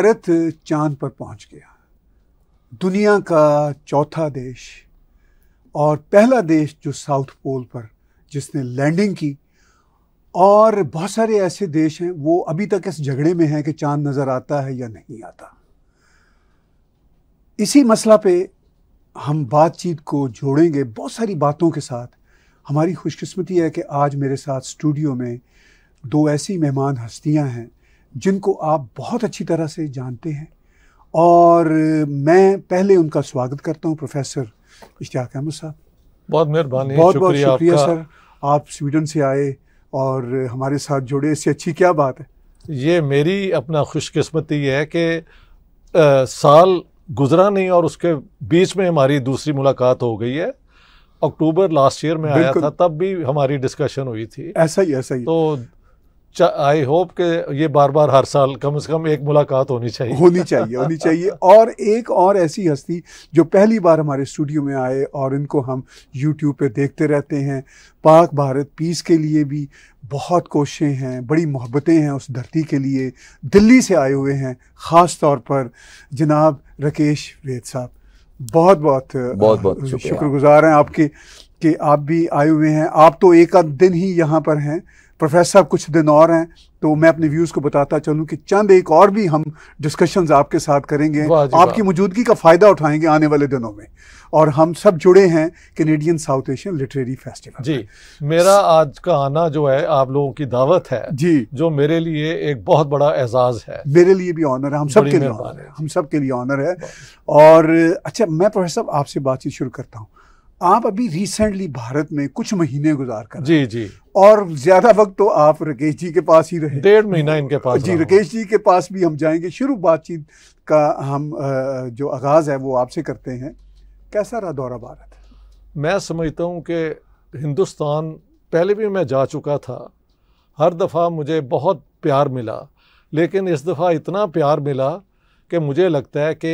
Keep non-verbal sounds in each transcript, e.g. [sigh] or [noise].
भारत चांद पर पहुंच गया दुनिया का चौथा देश और पहला देश जो साउथ पोल पर जिसने लैंडिंग की और बहुत सारे ऐसे देश हैं वो अभी तक इस झगड़े में हैं कि चांद नज़र आता है या नहीं आता इसी मसला पे हम बातचीत को जोड़ेंगे बहुत सारी बातों के साथ हमारी खुशकिस्मती है कि आज मेरे साथ स्टूडियो में दो ऐसी मेहमान हस्तियां हैं जिनको आप बहुत अच्छी तरह से जानते हैं और मैं पहले उनका स्वागत करता हूँ प्रोफेसर इश्तियाक अहमद साहब बहुत मेहरबानी बहुत बहुत शुक्रिया सर आप स्वीडन से आए और हमारे साथ जुड़े इससे अच्छी क्या बात है ये मेरी अपना खुशकस्मती है कि साल गुजरा नहीं और उसके बीच में हमारी दूसरी मुलाकात हो गई है अक्टूबर लास्ट ईयर में आया था तब भी हमारी डिस्कशन हुई थी ऐसा ही ऐसा ही तो आई होप कि ये बार बार हर साल कम से कम एक मुलाकात होनी चाहिए होनी चाहिए होनी चाहिए [laughs] और एक और ऐसी हस्ती जो पहली बार हमारे स्टूडियो में आए और इनको हम यूट्यूब पे देखते रहते हैं पाक भारत पीस के लिए भी बहुत कोशिशें हैं बड़ी मोहब्बतें हैं उस धरती के लिए दिल्ली से आए हुए हैं ख़ास तौर पर जनाब राकेश वेद साहब बहुत बहुत बहुत बहुत शुक्रगुजार हैं आपके कि आप भी आए हुए हैं आप तो एक आध दिन ही यहाँ पर हैं प्रोफेसर साहब कुछ दिन और हैं तो मैं अपने व्यूज़ को बताता चलूँ कि चंद एक और भी हम डिस्कशन आपके साथ करेंगे आपकी मौजूदगी का फ़ायदा उठाएंगे आने वाले दिनों में और हम सब जुड़े हैं Canadian South Asian literary festival जी मेरा आज का आना जो है आप लोगों की दावत है जी जो मेरे लिए एक बहुत बड़ा एजाज़ है मेरे लिए भी ऑनर है हम सब के लिए ऑनर है हम सब के लिए ऑनर है और अच्छा मैं प्रोफेसर साहब आपसे बातचीत शुरू करता हूँ आप अभी रिसेंटली भारत में कुछ महीने गुजार कर जी जी और ज्यादा वक्त तो आप राकेश जी के पास ही रहे डेढ़ महीना इनके पास जी राकेश जी के पास भी हम जाएंगे शुरू बातचीत का हम जो आगाज़ है वो आपसे करते हैं कैसा रहा दौरा भारत मैं समझता हूँ कि हिंदुस्तान पहले भी मैं जा चुका था हर दफ़ा मुझे बहुत प्यार मिला लेकिन इस दफ़ा इतना प्यार मिला कि मुझे लगता है कि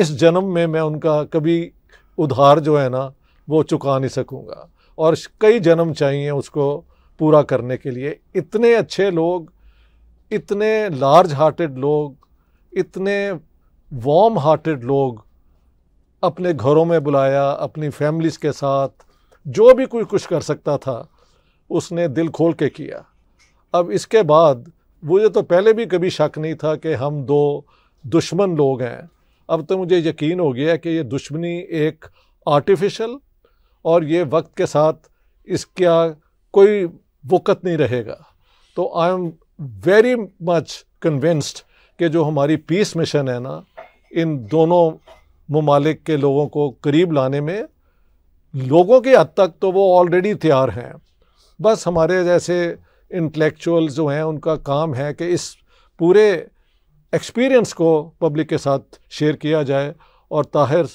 इस जन्म में मैं उनका कभी उधार जो है ना वो चुका नहीं सकूँगा और कई जन्म चाहिए उसको पूरा करने के लिए इतने अच्छे लोग इतने लार्ज हार्टेड लोग इतने वार्म हार्टेड लोग अपने घरों में बुलाया अपनी फैमिलीज़ के साथ जो भी कोई कुछ कर सकता था उसने दिल खोल के किया अब इसके बाद मुझे तो पहले भी कभी शक नहीं था कि हम दो दुश्मन लोग हैं अब तो मुझे यकीन हो गया कि ये दुश्मनी एक आर्टिफिशियल और ये वक्त के साथ इसका कोई वक़्त नहीं रहेगा तो I am very much convinced कि जो हमारी पीस मिशन है ना इन दोनों ममालिक के लोगों को करीब लाने में लोगों की हद तक तो वो ऑलरेडी तैयार हैं बस हमारे जैसे इंटेलेक्चुअल जो हैं उनका काम है कि इस पूरे एक्सपीरियंस को पब्लिक के साथ शेयर किया जाए और ताहिर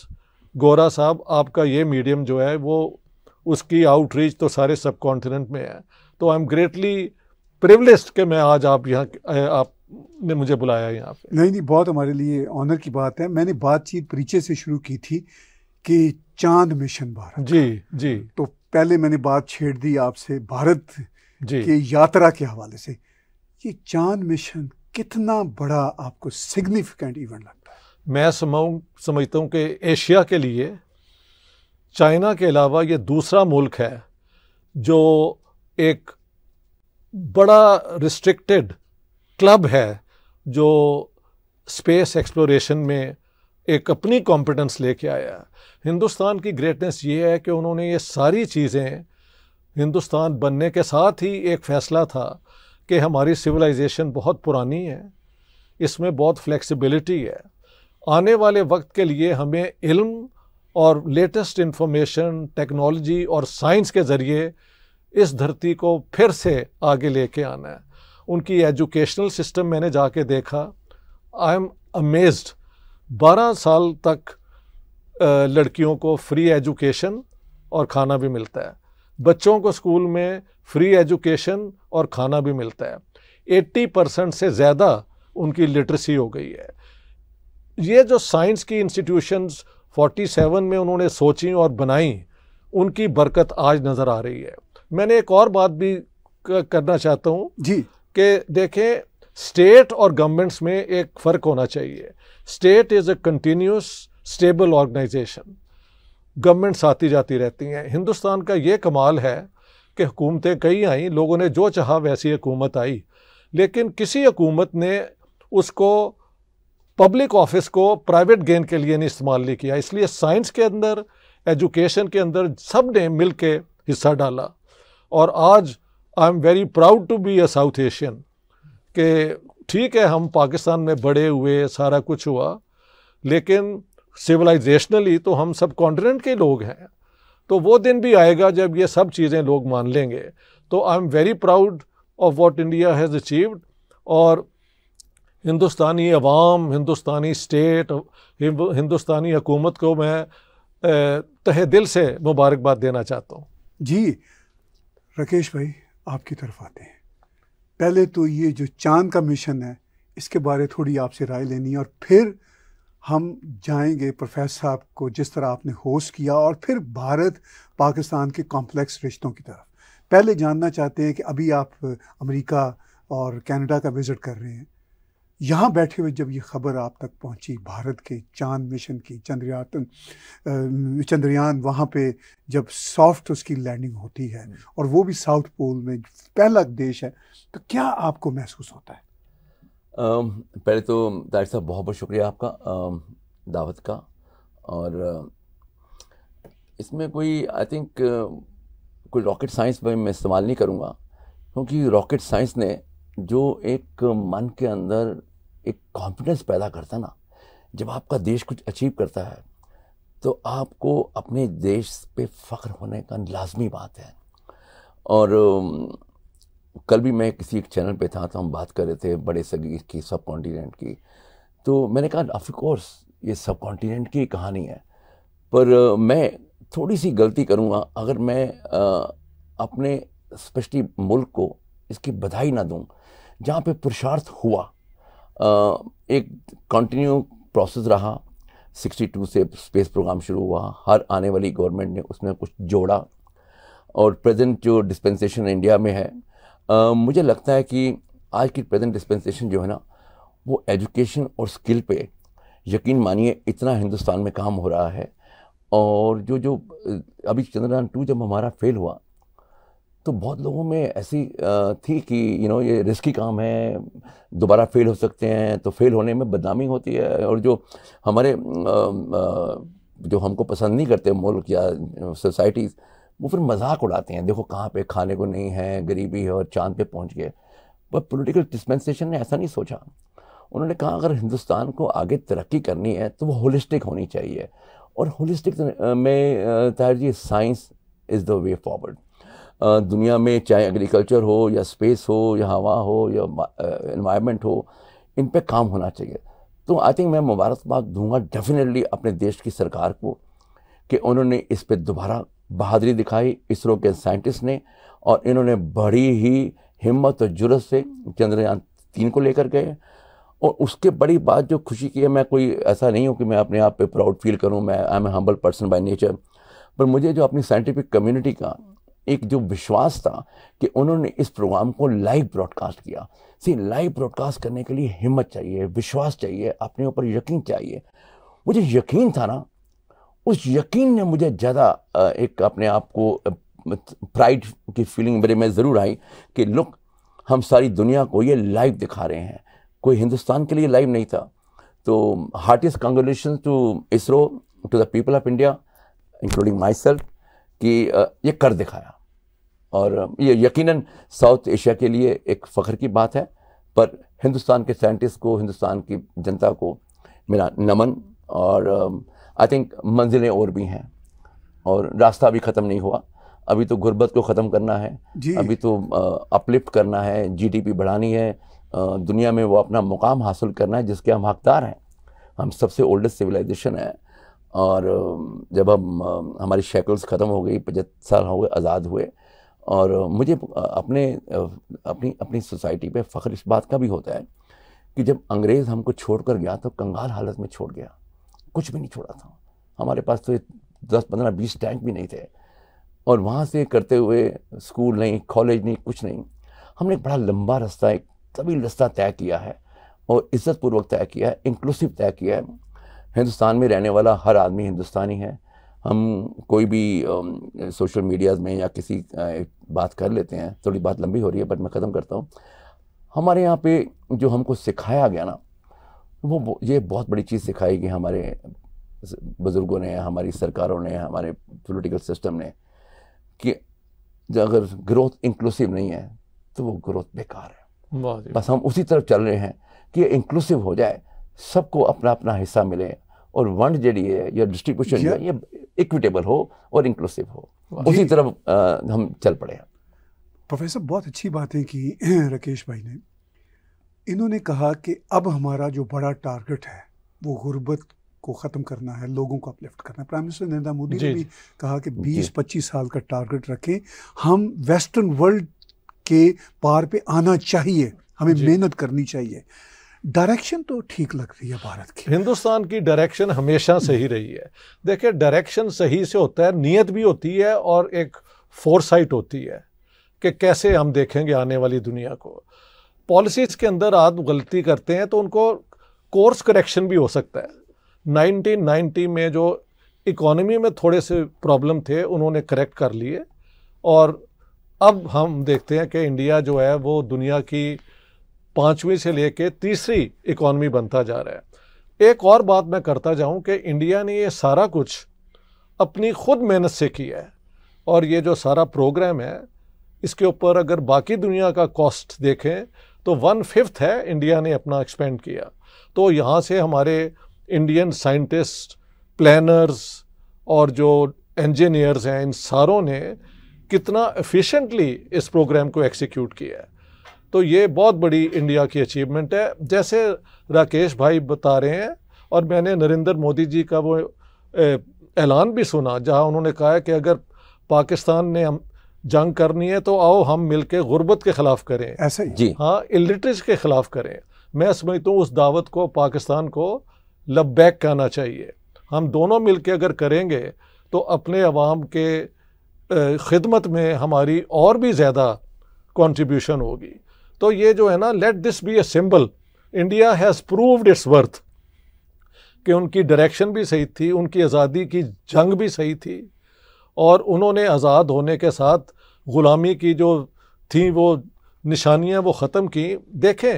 गोरा साहब आपका ये मीडियम जो है वो उसकी आउटरीच तो सारे सब कॉन्टिनेंट में है तो आई एम ग्रेटली प्रिवलेज के मैं आज आप यहाँ आप ने मुझे बुलाया है यहाँ पे नहीं नहीं बहुत हमारे लिए ऑनर की बात है मैंने बातचीत परिचय से शुरू की थी कि चांद मिशन भारत जी जी तो पहले मैंने बात छेड़ दी आपसे भारत की यात्रा के हवाले से ये चांद मिशन कितना बड़ा आपको सिग्निफिकेंट इवेंट लगता मैं समाऊँ समझता हूँ कि एशिया के लिए चाइना के अलावा ये दूसरा मुल्क है जो एक बड़ा रिस्ट्रिक्टेड क्लब है जो स्पेस एक्सप्लोरेशन में एक अपनी कॉम्पिटेंस लेके आया हिंदुस्तान की ग्रेटनेस ये है कि उन्होंने ये सारी चीज़ें हिंदुस्तान बनने के साथ ही एक फ़ैसला था कि हमारी सिविलाइजेशन बहुत पुरानी है इसमें बहुत फ्लेक्सिबिलिटी है आने वाले वक्त के लिए हमें इल्म और लेटेस्ट इन्फॉर्मेशन टेक्नोलॉजी और साइंस के ज़रिए इस धरती को फिर से आगे लेके आना है उनकी एजुकेशनल सिस्टम मैंने जाके देखा आई एम अमेज्ड बारह साल तक लड़कियों को फ्री एजुकेशन और खाना भी मिलता है बच्चों को स्कूल में फ्री एजुकेशन और खाना भी मिलता है 80 परसेंट से ज़्यादा उनकी लिटरेसी हो गई है ये जो साइंस की इंस्टीट्यूशंस 47 में उन्होंने सोची और बनाई उनकी बरकत आज नज़र आ रही है मैंने एक और बात भी करना चाहता हूँ जी कि देखें स्टेट और गवर्नमेंट्स में एक फ़र्क होना चाहिए state is a continuous stable organisation governments आती जाती रहती हैं हिंदुस्तान का ये कमाल है कि हुकूमतें कई आईं लोगों ने जो चाहा वैसी हुकूमत आई लेकिन किसी हुकूमत ने उसको पब्लिक ऑफिस को प्राइवेट गेन के लिए नहीं इस्तेमाल नहीं किया इसलिए साइंस के अंदर एजुकेशन के अंदर सब ने मिल के हिस्सा डाला और आज I am very proud to be a South Asian के ठीक है हम पाकिस्तान में बड़े हुए सारा कुछ हुआ लेकिन सिविलाइजेशनली तो हम सब कॉन्टिनेंट के लोग हैं तो वो दिन भी आएगा जब ये सब चीज़ें लोग मान लेंगे तो I am very proud of what India has achieved और हिंदुस्तानी अवाम हिंदुस्तानी स्टेट हिंदुस्तानी हुकूमत को मैं तहे दिल से मुबारकबाद देना चाहता हूँ जी राकेश भाई आपकी तरफ आते हैं पहले तो ये जो चांद का मिशन है इसके बारे थोड़ी आपसे राय लेनी है और फिर हम जाएंगे प्रोफेसर साहब को जिस तरह आपने होस्ट किया और फिर भारत पाकिस्तान के कॉम्प्लेक्स रिश्तों की तरफ पहले जानना चाहते हैं कि अभी आप अमेरिका और कनाडा का विज़िट कर रहे हैं यहाँ बैठे हुए जब ये खबर आप तक पहुँची भारत के चांद मिशन की चंद्रयान चंद्रयान वहाँ पे जब सॉफ्ट उसकी लैंडिंग होती है हम्म। और वो भी साउथ पोल में पहला देश है तो क्या आपको महसूस होता है आ, पहले तो दायर साहब बहुत बहुत शुक्रिया आपका आ, दावत का और इसमें कोई आई थिंक कोई रॉकेट साइंस में मैं इस्तेमाल नहीं करूँगा क्योंकि रॉकेट साइंस ने जो एक मन के अंदर एक कॉन्फिडेंस पैदा करता ना जब आपका देश कुछ अचीव करता है तो आपको अपने देश पे फ़ख्र होने का लाजमी बात है और कल भी मैं किसी एक चैनल पे था तो हम बात कर रहे थे बड़े सगीर की सब कॉन्टीनेंट की तो मैंने कहा ऑफकोर्स ये सब कॉन्टीनेंट की कहानी है पर मैं थोड़ी सी गलती करूँगा अगर मैं अपने स्पेशली मुल्क को इसकी बधाई ना दूँ जहाँ पे पुरुषार्थ हुआ एक कंटिन्यू प्रोसेस रहा 62 से स्पेस प्रोग्राम शुरू हुआ हर आने वाली गवर्नमेंट ने उसमें कुछ जोड़ा और प्रेजेंट जो डिस्पेंसेशन इंडिया में है आ, मुझे लगता है कि आज की प्रेजेंट डिस्पेंसेशन जो है ना वो एजुकेशन और स्किल पे यकीन मानिए इतना हिंदुस्तान में काम हो रहा है और जो जो अभी चंद्रयान टू जब हमारा फेल हुआ तो बहुत लोगों में ऐसी थी कि यू नो ये रिस्की काम है दोबारा फेल हो सकते हैं तो फेल होने में बदनामी होती है और जो हमारे जो हमको पसंद नहीं करते मुल्क या सोसाइटीज़ वो फिर मजाक उड़ाते हैं देखो कहाँ पे खाने को नहीं है गरीबी है और चांद पे पहुँच गए पर पॉलिटिकल डिस्पेंसेशन ने ऐसा नहीं सोचा उन्होंने कहा अगर हिंदुस्तान को आगे तरक्की करनी है तो वो होलिस्टिक होनी चाहिए और होलिस्टिक में तहर जी science is the way forward दुनिया में चाहे एग्रीकल्चर हो या स्पेस हो या हवा हो या इन्वायरमेंट हो इन पर काम होना चाहिए तो आई थिंक मैं मुबारकबाद दूंगा डेफिनेटली अपने देश की सरकार को कि उन्होंने इस पर दोबारा बहादुरी दिखाई इसरो के साइंटिस्ट ने और इन्होंने बड़ी ही हिम्मत और जुरत से चंद्रयान तीन को लेकर गए और उसके बड़ी बात जो खुशी की है मैं कोई ऐसा नहीं हूँ कि मैं अपने आप पे प्राउड फील करूँ मैं I am humble person by nature पर मुझे जो अपनी साइंटिफिक कम्युनिटी का एक जो विश्वास था कि उन्होंने इस प्रोग्राम को लाइव ब्रॉडकास्ट किया सी लाइव ब्रॉडकास्ट करने के लिए हिम्मत चाहिए विश्वास चाहिए अपने ऊपर यकीन चाहिए मुझे यकीन था ना उस यकीन ने मुझे ज़्यादा एक अपने आप को प्राइड की फीलिंग मेरे में ज़रूर आई कि लुक हम सारी दुनिया को ये लाइव दिखा रहे हैं कोई हिंदुस्तान के लिए लाइव नहीं था तो heartiest congratulation to ISRO to the people of India including myself कि ये कर दिखाया और ये यकीनन साउथ एशिया के लिए एक फ़ख्र की बात है पर हिंदुस्तान के साइंटिस्ट को हिंदुस्तान की जनता को मेरा नमन और आई थिंक मंजिलें और भी हैं और रास्ता भी ख़त्म नहीं हुआ अभी तो गुर्बत को ख़त्म करना है अभी तो अपलिफ्ट करना है जीडीपी बढ़ानी है दुनिया में वो अपना मुकाम हासिल करना है जिसके हम हकदार हैं हम सबसे ओल्डेस्ट सिविलाइजेशन है और जब हम हमारी शैकल्स ख़त्म हो गई पचहत्तर साल हो गए आज़ाद हुए और मुझे अपने अपनी अपनी सोसाइटी पे फ़ख्र इस बात का भी होता है कि जब अंग्रेज़ हमको छोड़ कर गया तो कंगाल हालत में छोड़ गया कुछ भी नहीं छोड़ा था हमारे पास तो दस पंद्रह बीस टैंक भी नहीं थे और वहाँ से करते हुए स्कूल नहीं कॉलेज नहीं कुछ नहीं हमने एक बड़ा लंबा रास्ता एक तभी रास्ता तय किया है और इज्जतपूर्वक तय किया है इंक्लूसिव तय किया है हिंदुस्तान में रहने वाला हर आदमी हिंदुस्तानी है हम कोई भी सोशल मीडियाज़ में या किसी बात कर लेते हैं थोड़ी बात लंबी हो रही है बट मैं ख़त्म करता हूँ हमारे यहाँ पे जो हमको सिखाया गया ना वो ये बहुत बड़ी चीज़ सिखाई कि हमारे बुज़ुर्गों ने हमारी सरकारों ने हमारे पॉलिटिकल सिस्टम ने कि अगर ग्रोथ इंक्लूसिव नहीं है तो वो ग्रोथ बेकार है बस हम उसी तरफ चल रहे हैं कि इंक्लूसिव हो जाए सबको अपना अपना हिस्सा मिले और वंड जी है या डिस्ट्रीब्यूशन जो है ये इक्विटेबल हो और इंक्लूसिव हो उसी तरफ हम चल पड़े हैं प्रोफेसर बहुत अच्छी बातें की राकेश भाई ने इन्होंने कहा कि अब हमारा जो बड़ा टारगेट है वो गुर्बत को ख़त्म करना है लोगों को अपलिफ्ट करना है प्राइम मिनिस्टर नरेंद्र मोदी ने भी कहा कि 20-25 साल का टारगेट रखें हम वेस्टर्न वर्ल्ड के पार पे आना चाहिए हमें मेहनत करनी चाहिए डायरेक्शन तो ठीक लग रही है भारत की हिंदुस्तान की डायरेक्शन हमेशा सही रही है देखिए डायरेक्शन सही से होता है नीयत भी होती है और एक फोरसाइट होती है कि कैसे हम देखेंगे आने वाली दुनिया को पॉलिसीज़ के अंदर आप गलती करते हैं तो उनको कोर्स करेक्शन भी हो सकता है 1990 में जो इकोनॉमी में थोड़े से प्रॉब्लम थे उन्होंने करेक्ट कर लिए और अब हम देखते हैं कि इंडिया जो है वो दुनिया की पांचवी से लेके तीसरी इकोनॉमी बनता जा रहा है एक और बात मैं करता जाऊं कि इंडिया ने ये सारा कुछ अपनी खुद मेहनत से किया है और ये जो सारा प्रोग्राम है इसके ऊपर अगर बाकी दुनिया का कॉस्ट देखें तो वन फिफ्थ है इंडिया ने अपना एक्सपेंड किया तो यहाँ से हमारे इंडियन साइंटिस्ट प्लानर्स और जो इंजीनियर्स हैं इन सारों ने कितना एफिशिएंटली इस प्रोग्राम को एक्सिक्यूट किया है तो ये बहुत बड़ी इंडिया की अचीवमेंट है जैसे राकेश भाई बता रहे हैं और मैंने नरेंद्र मोदी जी का वो ऐलान भी सुना जहां उन्होंने कहा है कि अगर पाकिस्तान ने हम जंग करनी है तो आओ हम मिल के ग़ुरबत के ख़िलाफ़ करें ऐसे जी हाँ इलिट्रिस के ख़िलाफ़ करें मैं समझता हूँ उस दावत को पाकिस्तान को लबैक कहना चाहिए हम दोनों मिल के अगर करेंगे तो अपने अवाम के खिदमत में हमारी और भी ज़्यादा कॉन्ट्रीब्यूशन होगी तो ये जो है ना let this be a symbol India has proved its worth कि उनकी डायरेक्शन भी सही थी उनकी आज़ादी की जंग भी सही थी और उन्होंने आज़ाद होने के साथ ग़ुलामी की जो थी वो निशानियाँ वो ख़त्म की देखें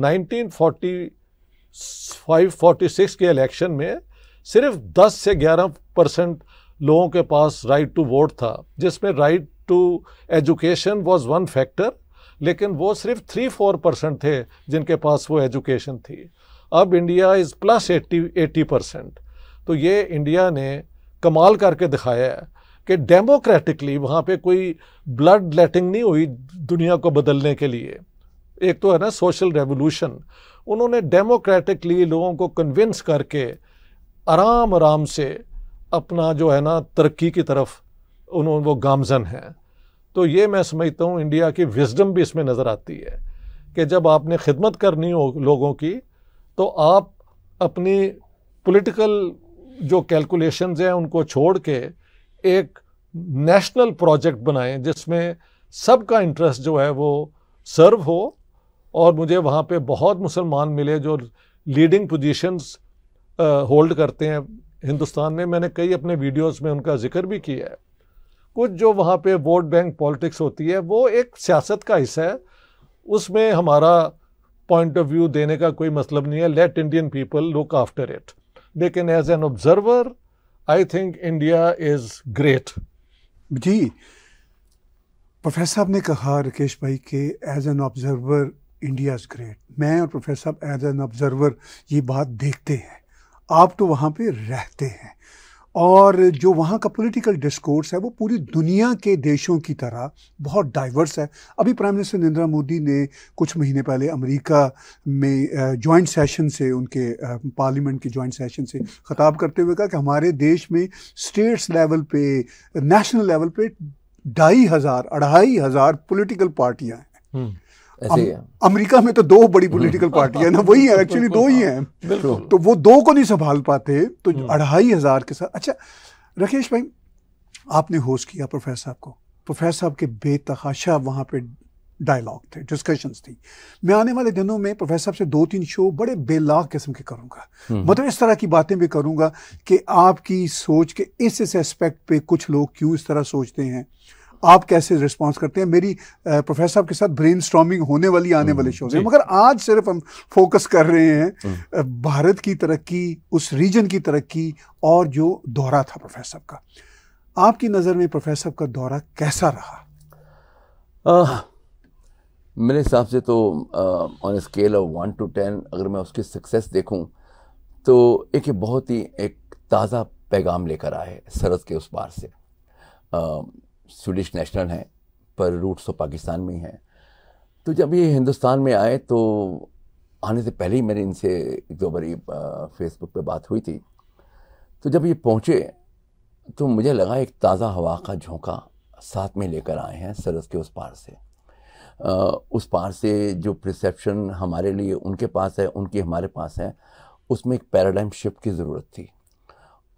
1945-46 के इलेक्शन में सिर्फ 10 से 11 परसेंट लोगों के पास राइट टू वोट था जिसमें right to education was one factor लेकिन वो सिर्फ थ्री फोर परसेंट थे जिनके पास वो एजुकेशन थी अब India is plus eighty eighty percent तो ये इंडिया ने कमाल करके दिखाया है कि डेमोक्रेटिकली वहाँ पे कोई ब्लड लेटिंग नहीं हुई दुनिया को बदलने के लिए एक तो है ना सोशल रेवोल्यूशन उन्होंने डेमोक्रेटिकली लोगों को कन्विंस करके आराम आराम से अपना जो है ना तरक्की की तरफ उन्होंने वो गामजन है तो ये मैं समझता हूँ इंडिया की विजडम भी इसमें नज़र आती है कि जब आपने खिदमत करनी हो लोगों की तो आप अपनी पॉलिटिकल जो कैलकुलेशंस हैं उनको छोड़ के एक नेशनल प्रोजेक्ट बनाएं जिसमें सबका इंटरेस्ट जो है वो सर्व हो और मुझे वहाँ पे बहुत मुसलमान मिले जो लीडिंग पोजीशंस होल्ड करते हैं हिंदुस्तान में मैंने कई अपने वीडियोस में उनका जिक्र भी किया है कुछ जो वहाँ पे वोट बैंक पॉलिटिक्स होती है वो एक सियासत का हिस्सा है उसमें हमारा पॉइंट ऑफ व्यू देने का कोई मतलब नहीं है let Indian people look after it लेकिन as an observer I think India is great जी प्रोफेसर साहब ने कहा राकेश भाई के as an observer India is great मैं और प्रोफेसर साहब एज एन ऑब्जर्वर ये बात देखते हैं आप तो वहाँ पे रहते हैं और जो वहाँ का पॉलिटिकल डिस्कोर्स है वो पूरी दुनिया के देशों की तरह बहुत डाइवर्स है अभी प्राइम मिनिस्टर नरेंद्र मोदी ने कुछ महीने पहले अमेरिका में जॉइंट सेशन से उनके पार्लियामेंट के जॉइंट सेशन से ख़ताब करते हुए कहा कि हमारे देश में स्टेट्स लेवल पे नेशनल लेवल पे ढाई हज़ार अढ़ाई हज़ार पोलिटिकल पार्टियाँ हैं हम्म। अम, अमेरिका में तो दो बड़ी पॉलिटिकल [laughs] पार्टियां ना वही है एक्चुअली दो ही हाँ। हैं तो वो दो को नहीं संभाल पाते तो हम्म। अढ़ाई हजार के साथ अच्छा राकेश भाई आपने होस्ट किया प्रोफेसर साहब को प्रोफेसर साहब के बेतहाशा वहाँ पे डायलॉग थे डिस्कशंस थी मैं आने वाले दिनों में प्रोफेसर साहब से दो तीन शो बड़े बेलाक किस्म के करूँगा हम्म। मतलब इस तरह की बातें भी करूँगा कि आपकी सोच के इस इस एस्पेक्ट पे कुछ लोग क्यों इस तरह सोचते हैं आप कैसे रिस्पॉन्स करते हैं मेरी प्रोफेसर साहब के साथ ब्रेन होने वाली आने वाले शो में मगर आज सिर्फ हम फोकस कर रहे हैं हम्म। भारत की तरक्की उस रीजन की तरक्की और जो दौरा था प्रोफेसर का आपकी नज़र में प्रोफेसर का दौरा कैसा रहा आ, मेरे हिसाब से तो on scale of one to ten अगर मैं उसकी सक्सेस देखूं तो एक बहुत ही एक ताज़ा पैगाम लेकर आए सरद के उस पार से स्वीडिश नेशनल हैं पर रूट्स तो पाकिस्तान में ही हैं तो जब ये हिंदुस्तान में आए तो आने से पहले ही मेरी इनसे एक दो बारी फेसबुक पे बात हुई थी तो जब ये पहुँचे तो मुझे लगा एक ताज़ा हवा का झोंका साथ में लेकर आए हैं सरस के उस पार से आ, उस पार से जो प्रिसेप्शन हमारे लिए उनके पास है उनकी हमारे पास है उसमें एक पैराडाइम शिफ्ट की ज़रूरत थी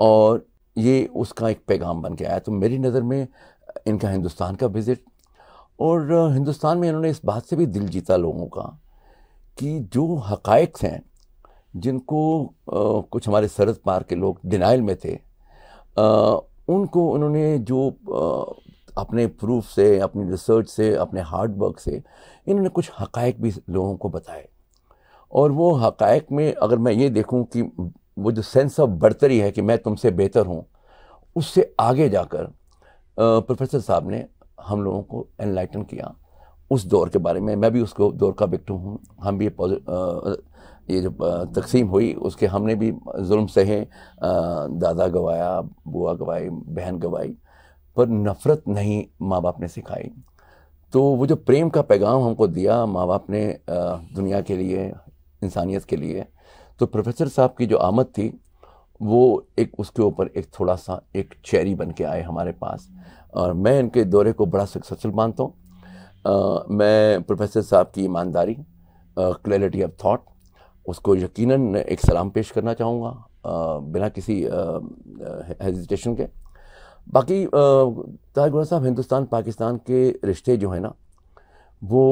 और ये उसका एक पैगाम बन के आया तो मेरी नज़र में इनका हिंदुस्तान का विज़िट और हिंदुस्तान में इन्होंने इस बात से भी दिल जीता लोगों का कि जो हकायक हैं जिनको आ, कुछ हमारे सरद पार के लोग डिनाइल में थे आ, उनको उन्होंने जो आ, अपने प्रूफ से अपनी रिसर्च से अपने हार्ड वर्क से इन्होंने कुछ हकायक भी लोगों को बताए और वो हकायक में अगर मैं ये देखूं कि वो जो सेंस ऑफ बढ़तरी है कि मैं तुमसे बेहतर हूँ उससे आगे जाकर प्रोफेसर साहब ने हम लोगों को एनलाइटन किया उस दौर के बारे में मैं भी उसको दौर का विक्ट हूँ हम भी ये जो तकसीम हुई उसके हमने भी जुल्म सहे दादा गवाया बुआ गवाई बहन गवाई पर नफ़रत नहीं माँ बाप ने सिखाई तो वो जो प्रेम का पैगाम हमको दिया माँ बाप ने दुनिया के लिए इंसानियत के लिए तो प्रोफेसर साहब की जो आमद थी वो एक उसके ऊपर एक थोड़ा सा एक चेरी बन के आए हमारे पास और मैं इनके दौरे को बड़ा सक्सेसफुल मानता हूँ मैं प्रोफेसर साहब की ईमानदारी क्लैरिटी ऑफ थाट उसको यकीनन एक सलाम पेश करना चाहूँगा बिना किसी हेजिटेशन के बाकी ताजगुरा साहब हिंदुस्तान पाकिस्तान के रिश्ते जो हैं ना वो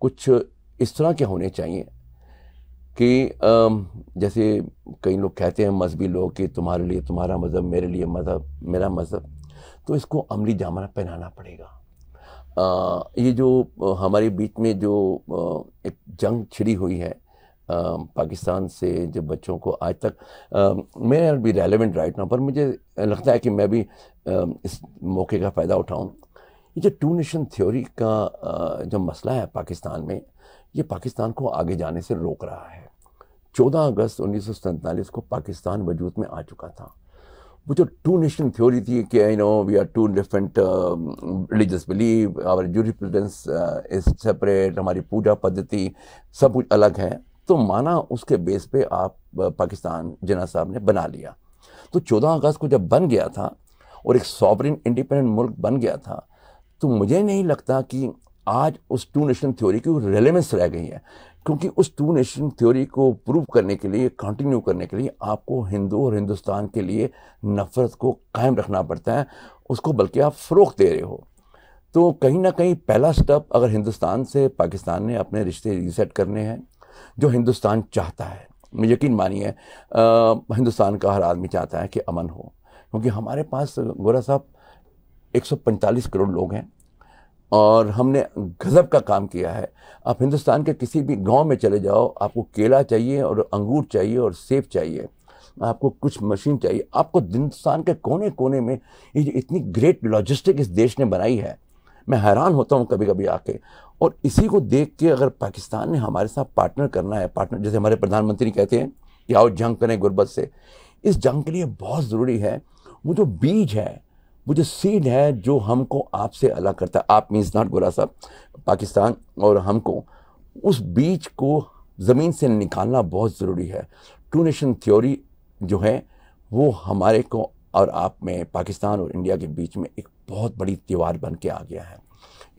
कुछ इस तरह के होने चाहिए कि जैसे कई लोग कहते हैं मजहबी लोग कि तुम्हारे लिए तुम्हारा मज़हब मेरे लिए मज़हब मेरा मज़हब तो इसको अमली जामा पहनाना पड़ेगा आ, ये जो हमारे बीच में जो एक जंग छिड़ी हुई है आ, पाकिस्तान से जो बच्चों को आज तक मैं भी रेलेवेंट राइट ना पर मुझे लगता है कि मैं भी आ, इस मौके का फ़ायदा उठाऊँ ये जो टू नेशन थ्योरी का जो मसला है पाकिस्तान में ये पाकिस्तान को आगे जाने से रोक रहा है 14 अगस्त उन्नीस को पाकिस्तान वजूद में आ चुका था वो जो टू नेशन थ्योरी थी कि I know we are two different religious believe our jurisprudence is separate हमारी पूजा पद्धति सब कुछ अलग है तो माना उसके बेस पे आप uh, पाकिस्तान जना साहब ने बना लिया तो 14 अगस्त को जब बन गया था और एक सॉवरिन इंडिपेंडेंट मुल्क बन गया था तो मुझे नहीं लगता कि आज उस टू नेशन थ्योरी की रेलिवेंस रह गई है क्योंकि उस टू नेशन थ्योरी को प्रूव करने के लिए कंटिन्यू करने के लिए आपको हिंदू और हिंदुस्तान के लिए नफ़रत को कायम रखना पड़ता है उसको बल्कि आप फ़रोग दे रहे हो तो कहीं ना कहीं पहला स्टेप अगर हिंदुस्तान से पाकिस्तान ने अपने रिश्ते रीसेट करने हैं जो हिंदुस्तान चाहता है मुझे यकीन मानिए हिंदुस्तान का हर आदमी चाहता है कि अमन हो क्योंकि हमारे पास गोरा साहब 145 करोड़ लोग हैं और हमने गज़ब का काम किया है आप हिंदुस्तान के किसी भी गांव में चले जाओ आपको केला चाहिए और अंगूर चाहिए और सेब चाहिए आपको कुछ मशीन चाहिए आपको हिंदुस्तान के कोने कोने में ये जो इतनी ग्रेट लॉजिस्टिक इस देश ने बनाई है मैं हैरान होता हूँ कभी कभी आके और इसी को देख के अगर पाकिस्तान ने हमारे साथ पार्टनर करना है पार्टनर जैसे हमारे प्रधानमंत्री कहते हैं कि आओ जंग करें गुरबत से इस जंग के लिए बहुत ज़रूरी है वो जो बीज है वो जो सीड है जो हमको आपसे अलग करता है आप मीन्स नॉट गोरा साहब पाकिस्तान और हमको उस बीच को ज़मीन से निकालना बहुत ज़रूरी है टू नेशन थ्योरी जो है वो हमारे को और आप में पाकिस्तान और इंडिया के बीच में एक बहुत बड़ी दीवार बन के आ गया है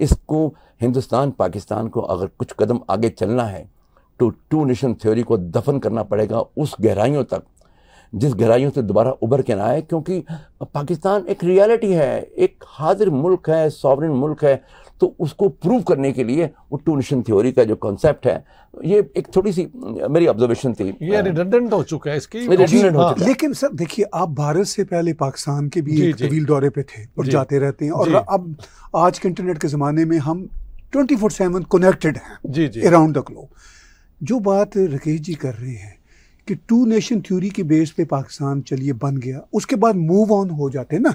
इसको हिंदुस्तान पाकिस्तान को अगर कुछ कदम आगे चलना है तो टू नेशन थ्योरी को दफन करना पड़ेगा उस गहराइयों तक जिस गहराइयों से दोबारा उभर के ना आए क्योंकि पाकिस्तान एक रियलिटी है एक हाजिर मुल्क है सॉवरन मुल्क है तो उसको प्रूव करने के लिए वो टू नेशन थ्योरी का जो कॉन्सेप्ट है ये एक थोड़ी सी मेरी ऑब्जर्वेशन थी ये रिडंडेंट हो चुका है इसकी रिडंडेंट हो चुका हाँ। लेकिन सर देखिए आप भारत से पहले पाकिस्तान के भी एक तवील दौरे पे थे और जाते रहते हैं और अब आज के इंटरनेट के ज़माने में हम ट्वेंटी फोर सेवन कनेक्टेड हैं अराउंड द ग्लोब जो बात राकेश जी कर रहे हैं कि टू नेशन थ्योरी के बेस पे पाकिस्तान चलिए बन गया उसके बाद मूव ऑन हो जाते ना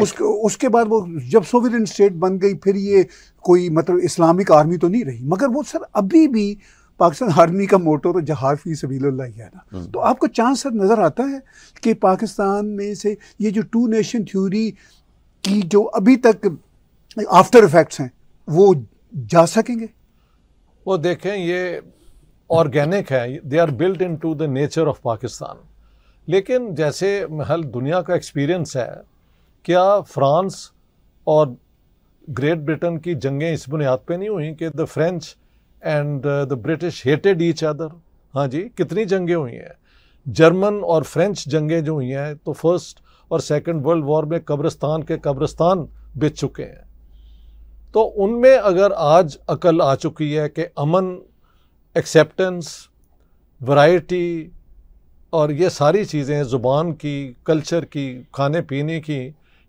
उसके उसके बाद वो जब सोवियन स्टेट बन गई फिर ये कोई मतलब इस्लामिक आर्मी तो नहीं रही मगर वो सर अभी भी पाकिस्तान आर्मी का मोटो तो जहाज फी सबील्ला ही है ना हम्म। तो आपको चांस सर नज़र आता है कि पाकिस्तान में से ये जो टू नेशन थ्योरी की जो अभी तक आफ्टर इफ़ेक्ट्स हैं वो जा सकेंगे वो देखें ये ऑर्गेनिक है they are built in to the nature of Pakistan लेकिन जैसे महल दुनिया का एक्सपीरियंस है क्या फ्रांस और ग्रेट ब्रिटेन की जंगें इस बुनियाद पे नहीं हुई कि the French and the British hated each other हाँ जी कितनी जंगें हुई हैं जर्मन और फ्रेंच जंगें जो हुई हैं तो फर्स्ट और सेकेंड वर्ल्ड वॉर में कब्रस्तान के कब्रस्तान बिच चुके हैं तो उनमें अगर आज अकल आ चुकी है कि अमन एक्सेप्टेंस वैरायटी और ये सारी चीज़ें ज़ुबान की कल्चर की खाने पीने की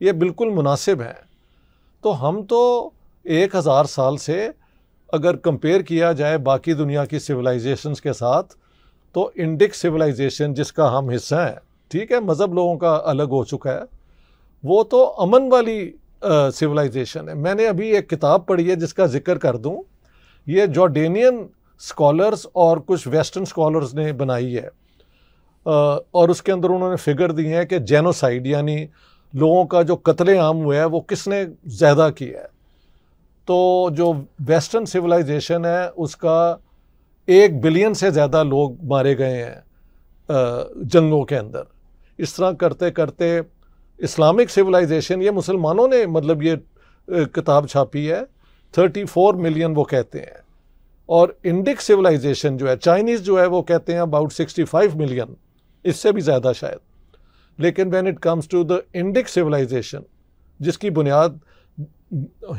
ये बिल्कुल मुनासिब हैं तो हम तो एक हज़ार साल से अगर कंपेयर किया जाए बाकी दुनिया की सिविलाइजेशंस के साथ तो इंडिक सिविलाइजेशन जिसका हम हिस्सा हैं ठीक है मज़हब लोगों का अलग हो चुका है वो तो अमन वाली सिविलाइजेशन है मैंने अभी एक किताब पढ़ी है जिसका जिक्र कर दूं ये जॉर्डेनियन स्कॉलर्स और कुछ वेस्टर्न स्कॉलर्स ने बनाई है और उसके अंदर उन्होंने फिगर दी है कि जेनोसाइड यानी लोगों का जो कत्ले आम हुआ है वो किसने ज़्यादा किया है तो जो वेस्टर्न सिविलाइजेशन है उसका एक बिलियन से ज़्यादा लोग मारे गए हैं जंगों के अंदर इस तरह करते करते इस्लामिक सिविलाइजेशन ये मुसलमानों ने मतलब ये किताब छापी है थर्टी फोर मिलियन वो कहते हैं और इंडिक सिविलाइजेशन जो है चाइनीज़ जो है वो कहते हैं अबाउट 65 मिलियन इससे भी ज़्यादा शायद लेकिन when it comes to the Indic civilization जिसकी बुनियाद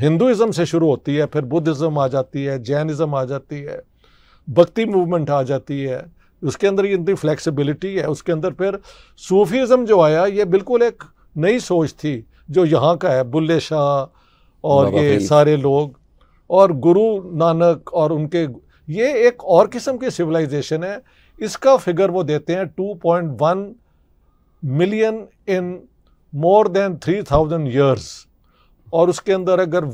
हिंदुज़म से शुरू होती है फिर बुद्धिज़्म आ जाती है जैनिज़्म आ जाती है भक्ति मूवमेंट आ जाती है उसके अंदर ये इतनी फ्लैक्सिबिलिटी है उसके अंदर फिर सूफीज़म जो आया ये बिल्कुल एक नई सोच थी जो यहाँ का है बुल्ले शाह और ये सारे लोग और गुरु नानक और उनके ये एक और किस्म की सिविलाइजेशन है इसका फिगर वो देते हैं 2.1 million in more than 3000 years और उसके अंदर अगर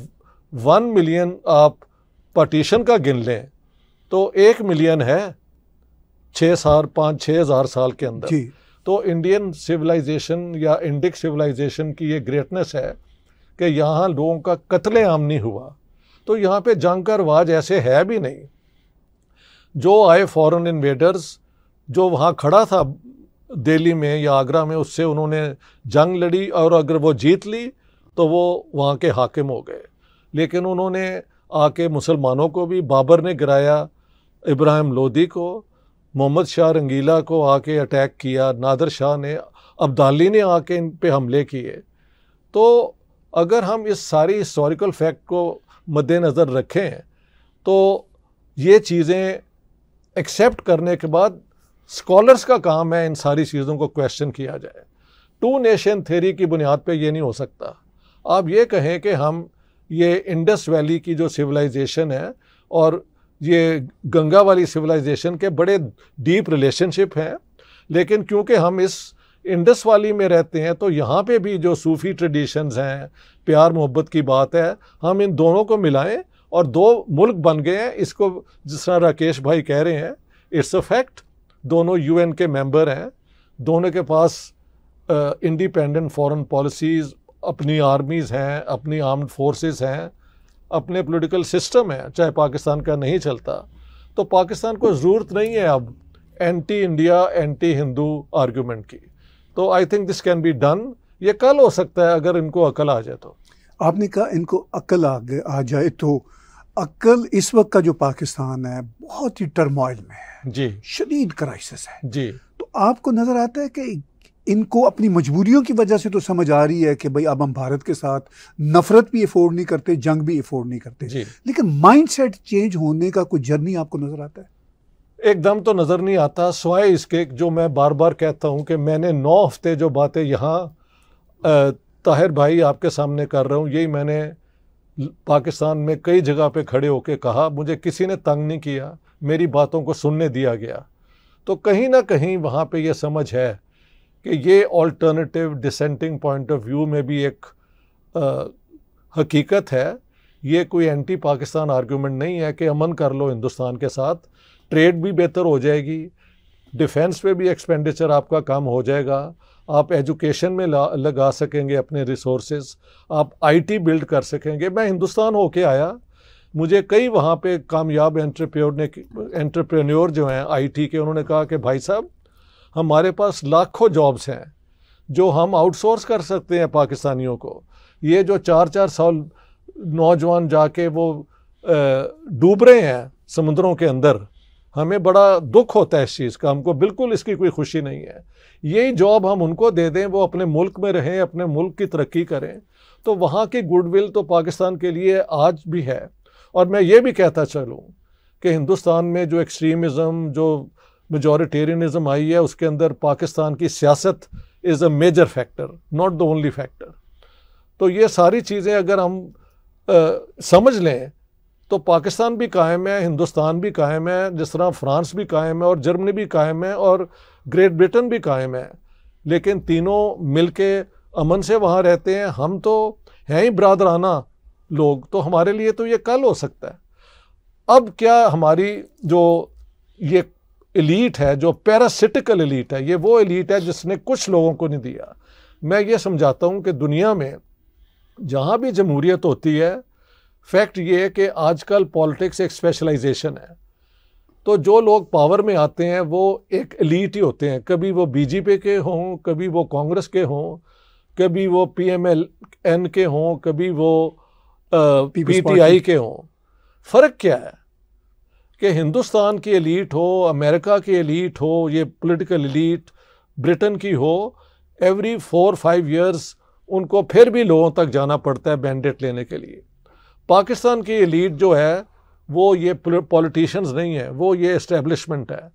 1 मिलियन आप पार्टीशन का गिन लें तो एक मिलियन है छः साल पाँच छः हज़ार साल के अंदर जी। तो इंडियन सिविलाइजेशन या इंडिक सिविलाइजेशन की ये ग्रेटनेस है कि यहाँ लोगों का कत्ले आम नहीं हुआ तो यहाँ पे जंग का रवाज ऐसे है भी नहीं जो आए फॉरेन इन्वेडर्स जो वहाँ खड़ा था दिल्ली में या आगरा में उससे उन्होंने जंग लड़ी और अगर वो जीत ली तो वो वहाँ के हाकिम हो गए लेकिन उन्होंने आके मुसलमानों को भी बाबर ने गिराया इब्राहिम लोदी को मोहम्मद शाह रंगीला को आके अटैक किया नादर शाह ने अब्दाली ने आके इन पे हमले किए तो अगर हम इस सारी हिस्टोरिकल फैक्ट को मद्देनज़र रखें तो ये चीज़ें एक्सेप्ट करने के बाद स्कॉलर्स का काम है इन सारी चीज़ों को क्वेश्चन किया जाए टू नेशन थेरी की बुनियाद पे ये नहीं हो सकता आप ये कहें कि हम ये इंडस वैली की जो सिविलाइजेशन है और ये गंगा वाली सिविलाइजेशन के बड़े डीप रिलेशनशिप हैं लेकिन क्योंकि हम इस इंडस वाली में रहते हैं तो यहाँ पे भी जो सूफ़ी ट्रेडिशंस हैं प्यार मोहब्बत की बात है हम इन दोनों को मिलाएं और दो मुल्क बन गए हैं इसको जिस तरह राकेश भाई कह रहे हैं इट्स अ फैक्ट दोनों यूएन के मेंबर हैं दोनों के पास इंडिपेंडेंट फॉरेन पॉलिसीज़ अपनी आर्मीज़ हैं अपनी आर्म्ड फोर्सेस हैं अपने पॉलिटिकल सिस्टम हैं चाहे पाकिस्तान का नहीं चलता तो पाकिस्तान को ज़रूरत नहीं है अब anti India anti Hindu argument की तो I think this can be done ये कल हो सकता है अगर इनको अकल आ जाए तो आपने कहा इनको अकल आ, आ जाए तो अक्ल इस वक्त का जो पाकिस्तान है बहुत ही टर्मोइल में है जी शदीद क्राइसिस है जी तो आपको नज़र आता है कि इनको अपनी मजबूरियों की वजह से तो समझ आ रही है कि भाई अब हम भारत के साथ नफरत भी अफोर्ड नहीं करते जंग भी अफोर्ड नहीं करते लेकिन माइंड सेट चेंज होने का कोई जर्नी आपको नज़र आता है एकदम तो नज़र नहीं आता सवाए इसके जो मैं बार बार कहता हूँ कि मैंने नौ हफ्ते जो बातें यहाँ ताहिर भाई आपके सामने कर रहा हूँ यही मैंने पाकिस्तान में कई जगह पे खड़े होकर कहा मुझे किसी ने तंग नहीं किया मेरी बातों को सुनने दिया गया तो कहीं ना कहीं वहाँ पे ये समझ है कि ये alternative dissenting point of view में भी एक आ, हकीकत है ये कोई एंटी पाकिस्तान आर्ग्यूमेंट नहीं है कि अमन कर लो हिंदुस्तान के साथ ट्रेड भी बेहतर हो जाएगी डिफेंस पे भी एक्सपेंडिचर आपका कम हो जाएगा आप एजुकेशन में लगा सकेंगे अपने रिसोर्सेज आप आईटी बिल्ड कर सकेंगे मैं हिंदुस्तान होके आया मुझे कई वहाँ पे कामयाब एंट्रप्योर ने एंट्रप्रेन्योर जो हैं आईटी के उन्होंने कहा कि भाई साहब हमारे पास लाखों जॉब्स हैं जो हम आउटसोर्स कर सकते हैं पाकिस्तानियों को ये जो चार चार साल नौजवान जाके वो डूब रहे हैं समुद्रों के अंदर हमें बड़ा दुख होता है इस चीज़ का हमको बिल्कुल इसकी कोई खुशी नहीं है यही जॉब हम उनको दे दें वो अपने मुल्क में रहें अपने मुल्क की तरक्की करें तो वहाँ की गुडविल तो पाकिस्तान के लिए आज भी है और मैं ये भी कहता चलूँ कि हिंदुस्तान में जो एक्सट्रीमिज़म जो मेजॉरिटेरियनिज़म आई है उसके अंदर पाकिस्तान की सियासत is a major factor not the only factor तो ये सारी चीज़ें अगर हम आ, समझ लें तो पाकिस्तान भी कायम है हिंदुस्तान भी कायम है जिस तरह फ्रांस भी कायम है और जर्मनी भी कायम है और ग्रेट ब्रिटेन भी कायम है लेकिन तीनों मिल के अमन से वहाँ रहते हैं हम तो हैं ही बरदराना लोग तो हमारे लिए तो ये कल हो सकता है अब क्या हमारी जो ये एलीट है जो पैरासिटिकल एलीट है ये वो एलीट है जिसने कुछ लोगों को नहीं दिया मैं ये समझाता हूँ कि दुनिया में जहाँ भी जमहूरियत होती है फैक्ट ये है कि आजकल पॉलिटिक्स एक स्पेशलाइजेशन है तो जो लोग पावर में आते हैं वो एक एलीट ही होते हैं कभी वो बीजेपी के हों कभी वो कांग्रेस के हों कभी वो पीएमएलएन के हों कभी वो पीटीआई के हों फ़र्क क्या है कि हिंदुस्तान की एलीट हो अमेरिका की एलीट हो ये पॉलिटिकल एलीट ब्रिटेन की हो एवरी फोर फाइव इयर्स उनको फिर भी लोगों तक जाना पड़ता है बैंडेट लेने के लिए पाकिस्तान की लीड जो है वो ये पॉलिटिशियंस नहीं है वो ये इस्टेब्लिशमेंट है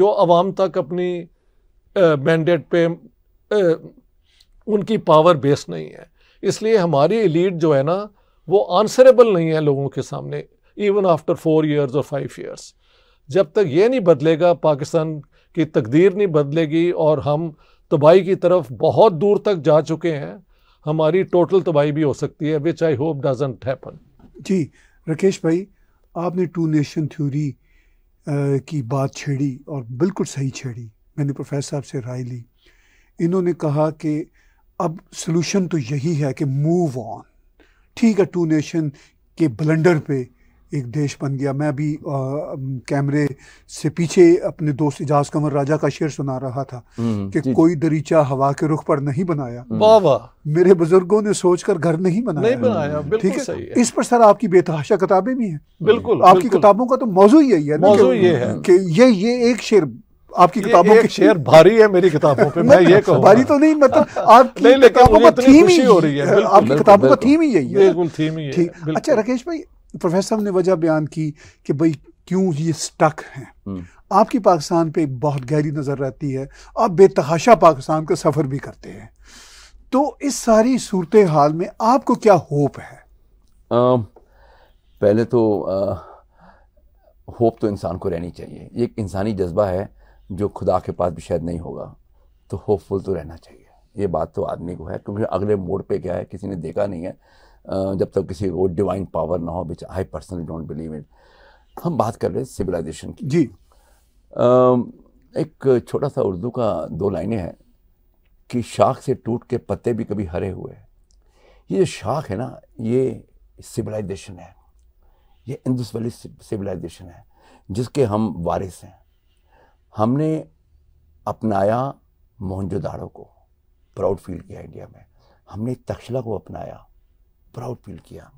जो आवाम तक अपनी मैंडेट पे आ, उनकी पावर बेस नहीं है इसलिए हमारी लीड जो है ना वो आंसरेबल नहीं है लोगों के सामने इवन आफ्टर फोर इयर्स और फाइव इयर्स जब तक ये नहीं बदलेगा पाकिस्तान की तकदीर नहीं बदलेगी और हम तबाही की तरफ बहुत दूर तक जा चुके हैं हमारी टोटल तबाही भी हो सकती है which I hope doesn't happen जी राकेश भाई आपने टू नेशन थ्योरी की बात छेड़ी और बिल्कुल सही छेड़ी मैंने प्रोफेसर साहब से राय ली इन्होंने कहा कि अब सोल्यूशन तो यही है कि मूव ऑन ठीक है टू नेशन के ब्लंडर पे एक देश बन गया मैं अभी कैमरे से पीछे अपने दोस्त इजाज कमर राजा का शेर सुना रहा था हम्म, कि कोई दरीचा हवा के रुख पर नहीं बनाया बाबा हम्म। मेरे बुजुर्गों ने सोचकर घर नहीं बनाया नहीं बनाया हम्म। ठीक है? इस पर सर आपकी बेतहाशा किताबें भी हैं बिल्कुल आपकी किताबों का तो मौजू यही है ना कि ये ये एक शेर आपकी किताबों के शेर भारी है मेरी किताबों पे मैं ये कहूँ भारी तो नहीं मतलब [laughs] आपकी किताबों का थीम ही हो रही है आपकी किताबों का थीम ही यही है बिल्कुल थीम ही है अच्छा राकेश भाई प्रोफेसर साहब ने वजह बयान की कि भाई क्यों ये स्टक हैं हम्म। आपकी पाकिस्तान पे बहुत गहरी नज़र रहती है आप बेतहाशा पाकिस्तान का सफ़र भी करते हैं तो इस सारी सूरत हाल में आपको क्या होप है आ, पहले तो आ, होप तो इंसान को रहनी चाहिए एक इंसानी जज्बा है जो खुदा के पास भी शायद नहीं होगा तो होपफुल तो रहना चाहिए ये बात तो आदमी को है क्योंकि अगले मोड़ पे क्या है किसी ने देखा नहीं है जब तक किसी को डिवाइन पावर ना हो which I personally don't believe it हम बात कर रहे हैं सिविलाइजेशन की जी एक छोटा सा उर्दू का दो लाइनें हैं कि शाख से टूट के पत्ते भी कभी हरे हुए हैं ये जो शाख है ना ये सिविलाइजेशन है ये इंदुस वैली सिविलाइजेशन है जिसके हम वारिस हैं हमने अपनाया मोहनजोदारों को प्राउड फील किया इंडिया में हमने तक्षला को अपनाया प्राउड फील किया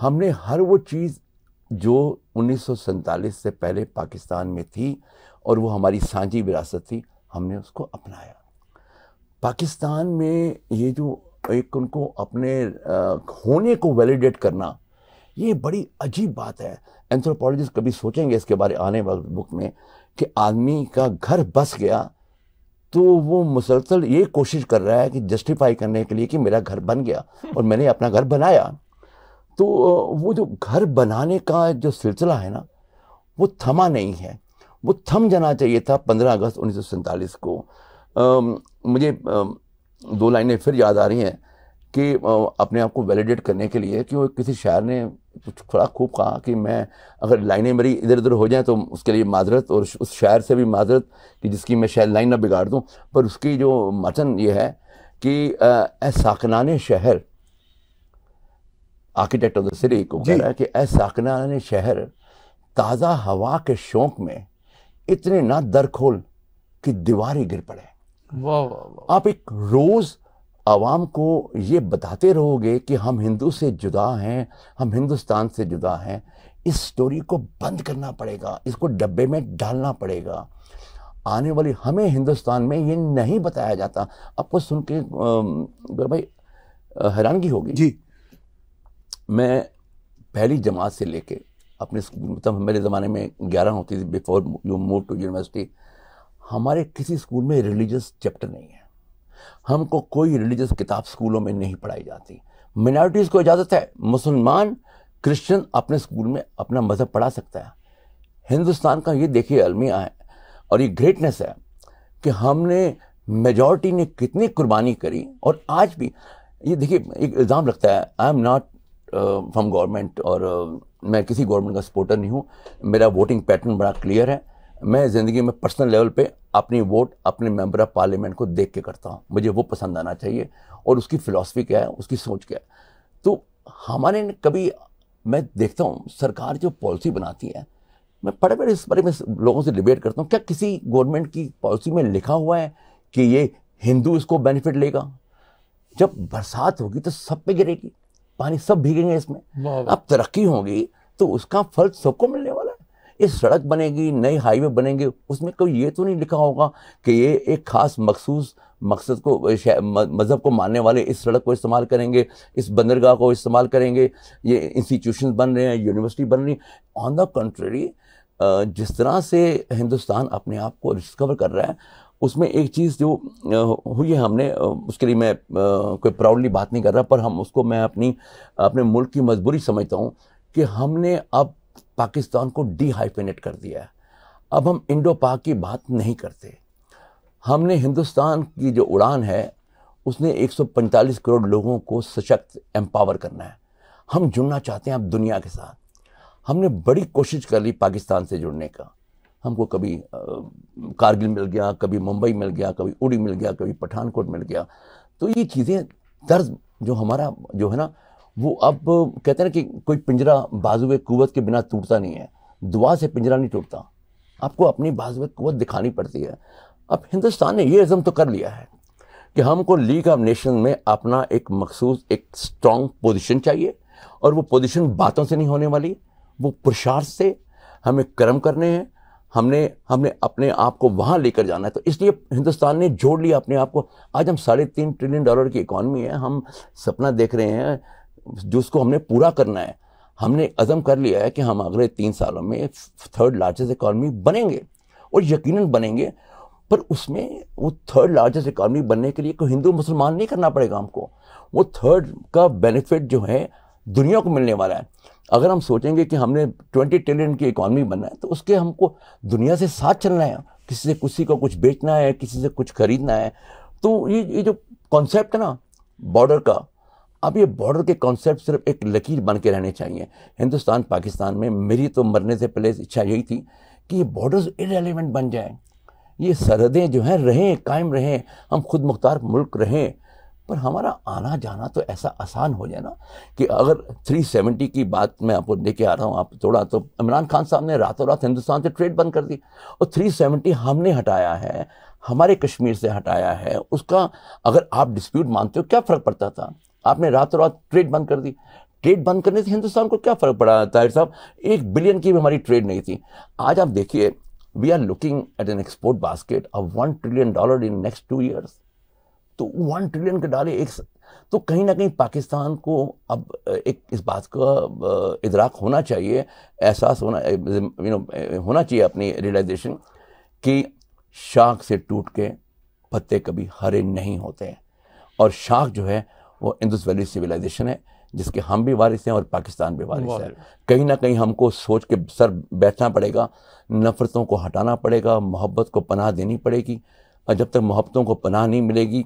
हमने हर वो चीज़ जो उन्नीस से पहले पाकिस्तान में थी और वो हमारी साझी विरासत थी हमने उसको अपनाया पाकिस्तान में ये जो एक उनको अपने होने को वैलिडेट करना ये बड़ी अजीब बात है एंथ्रोपोलॉजिस्ट कभी सोचेंगे इसके बारे आने वाले बुक में कि आदमी का घर बस गया तो वो मुसलसल ये कोशिश कर रहा है कि जस्टिफाई करने के लिए कि मेरा घर बन गया और मैंने अपना घर बनाया तो वो जो घर बनाने का जो सिलसिला है ना वो थमा नहीं है वो थम जाना चाहिए था 15 अगस्त उन्नीस को आ, मुझे आ, दो लाइनें फिर याद आ रही हैं कि आ, अपने आप को वैलिडेट करने के लिए कि वो किसी शायर ने तो थोड़ा खूब कहा कि मैं अगर लाइनें मेरी इधर उधर हो जाएं तो उसके लिए माजरत और उस शायर से भी माजरत कि जिसकी मैं शायद लाइन ना बिगाड़ दूँ पर उसकी जो मतन ये है कि ए साकनान शहर आर्किटेक्ट ऑफ द सिटी को कह रहा है कि ए साकनान शहर ताज़ा हवा के शौक में इतने ना दर खोल कि दीवार ही गिर पड़े वाह वाह आप एक रोज़ आवाम को ये बताते रहोगे कि हम हिंदू से जुदा हैं हम हिंदुस्तान से जुदा हैं इस स्टोरी को बंद करना पड़ेगा इसको डब्बे में डालना पड़ेगा आने वाली हमें हिंदुस्तान में ये नहीं बताया जाता आपको सुन के भाई हैरानगी होगी जी मैं पहली जमात से लेके अपने स्कूल मतलब मेरे ज़माने में ग्यारह होती थी before you move to university हमारे किसी स्कूल में रिलीजियस चैप्टर नहीं है हमको कोई रिलीजियस किताब स्कूलों में नहीं पढ़ाई जाती मिनारिटीज़ को इजाज़त है मुसलमान क्रिश्चियन अपने स्कूल में अपना मज़हब पढ़ा सकता है हिंदुस्तान का ये देखिए अलमिया है और ये ग्रेटनेस है कि हमने मेजॉरिटी ने कितनी कुर्बानी करी और आज भी ये देखिए एक इल्ज़ाम लगता है I am not from government और uh, मैं किसी गवर्नमेंट का सपोर्टर नहीं हूँ मेरा वोटिंग पैटर्न बड़ा क्लियर है मैं ज़िंदगी में पर्सनल लेवल पे अपनी वोट अपने मेंबर ऑफ पार्लियामेंट को देख के करता हूँ मुझे वो पसंद आना चाहिए और उसकी फ़िलासफ़ी क्या है उसकी सोच क्या है तो हमारे कभी मैं देखता हूँ सरकार जो पॉलिसी बनाती है मैं बड़े बड़े इस बारे में लोगों से डिबेट करता हूँ क्या किसी गवर्नमेंट की पॉलिसी में लिखा हुआ है कि ये हिंदू इसको बेनिफिट लेगा जब बरसात होगी तो सब पे गिरेगी पानी सब भीगेंगे इसमें अब तरक्की होगी तो उसका फल सबको मिलने वाला इस सड़क बनेगी नए हाईवे बनेंगे उसमें कोई ये तो नहीं लिखा होगा कि ये एक ख़ास मखसूस मकसद को मज़हब को मानने वाले इस सड़क को इस्तेमाल करेंगे इस बंदरगाह को इस्तेमाल करेंगे ये इंस्टीट्यूशन बन रहे हैं यूनिवर्सिटी बन रही ऑन द कंट्री जिस तरह से हिंदुस्तान अपने आप को डिस्कवर कर रहा है उसमें एक चीज़ जो हुई है हमने उसके लिए मैं कोई प्राउडली बात नहीं कर रहा पर हम उसको मैं अपनी अपने मुल्क की मजबूरी समझता हूँ कि हमने अब पाकिस्तान को डिहाइफिनेट कर दिया है अब हम इंडो पाक की बात नहीं करते हमने हिंदुस्तान की जो उड़ान है उसने 145 करोड़ लोगों को सशक्त एम्पावर करना है हम जुड़ना चाहते हैं अब दुनिया के साथ हमने बड़ी कोशिश कर ली पाकिस्तान से जुड़ने का हमको कभी कारगिल मिल गया कभी मुंबई मिल गया कभी उड़ी मिल गया कभी पठानकोट मिल गया तो ये चीज़ें दर्ज जो हमारा जो है ना वो अब कहते हैं ना कि कोई पिंजरा बाजू कुवत के बिना टूटता नहीं है दुआ से पिंजरा नहीं टूटता आपको अपनी बाजू कुवत दिखानी पड़ती है अब हिंदुस्तान ने ये इज़म तो कर लिया है कि हमको लीग ऑफ नेशन में अपना एक मखसूस एक स्ट्रॉन्ग पोजिशन चाहिए और वो पोजिशन बातों से नहीं होने वाली वो पुरुषार्थ से हमें कर्म करने हैं हमने हमने अपने आप को वहाँ लेकर जाना है तो इसलिए हिंदुस्तान ने जोड़ लिया अपने आप को आज हम साढ़े तीन ट्रिलियन डॉलर की इकॉनमी है हम सपना देख रहे हैं जिसको हमने पूरा करना है हमने अज़म कर लिया है कि हम अगले तीन सालों में थर्ड लार्जेस्ट इकॉनमी बनेंगे और यकीनन बनेंगे पर उसमें वो थर्ड लार्जेस्ट इकॉनमी बनने के लिए कोई हिंदू मुसलमान नहीं करना पड़ेगा हमको वो थर्ड का बेनिफिट जो है दुनिया को मिलने वाला है अगर हम सोचेंगे कि हमने ट्वेंटी ट्रिलियन की इकॉनमी बनना है तो उसके हमको दुनिया से साथ चलना है किसी से किसी को कुछ बेचना है किसी से कुछ खरीदना है तो ये ये जो कॉन्सेप्ट है ना बॉर्डर का अब ये बॉर्डर के कॉन्सेप्ट सिर्फ एक लकीर बन के रहने चाहिए हिंदुस्तान पाकिस्तान में मेरी तो मरने से पहले इच्छा यही थी कि ये बॉर्डर्स इरेलीवेंट बन जाएं ये सरहदें जो हैं रहें कायम रहें हम खुद मुख्तार मुल्क रहें पर हमारा आना जाना तो ऐसा आसान हो जाए ना कि अगर 370 की बात मैं आपको लेके आ रहा हूँ आप थोड़ा तो इमरान खान साहब ने रातों रात हिंदुस्तान से ट्रेड बंद कर दी और 370 हमने हटाया है हमारे कश्मीर से हटाया है उसका अगर आप डिस्प्यूट मानते हो क्या फ़र्क पड़ता था आपने रातों रात ट्रेड बंद कर दी ट्रेड बंद करने से हिंदुस्तान को क्या फ़र्क पड़ा ताहिर साहब एक बिलियन की भी हमारी ट्रेड नहीं थी आज आप देखिए we are looking at an export basket of one trillion dollar in next two years तो वन ट्रिलियन के डाले एक तो कहीं ना कहीं पाकिस्तान को अब एक इस बात का इदराक होना चाहिए एहसास होना यू नो होना चाहिए अपनी रियलाइजेशन कि शाख से टूट के पत्ते कभी हरे नहीं होते हैं और शाख जो है वो इंडस वैली सिविलाइजेशन है जिसके हम भी वारिस हैं और पाकिस्तान भी वारिस है कहीं ना कहीं हमको सोच के सर बैठना पड़ेगा नफ़रतों को हटाना पड़ेगा मोहब्बत को पनाह देनी पड़ेगी और जब तक मोहब्बतों को पनाह नहीं मिलेगी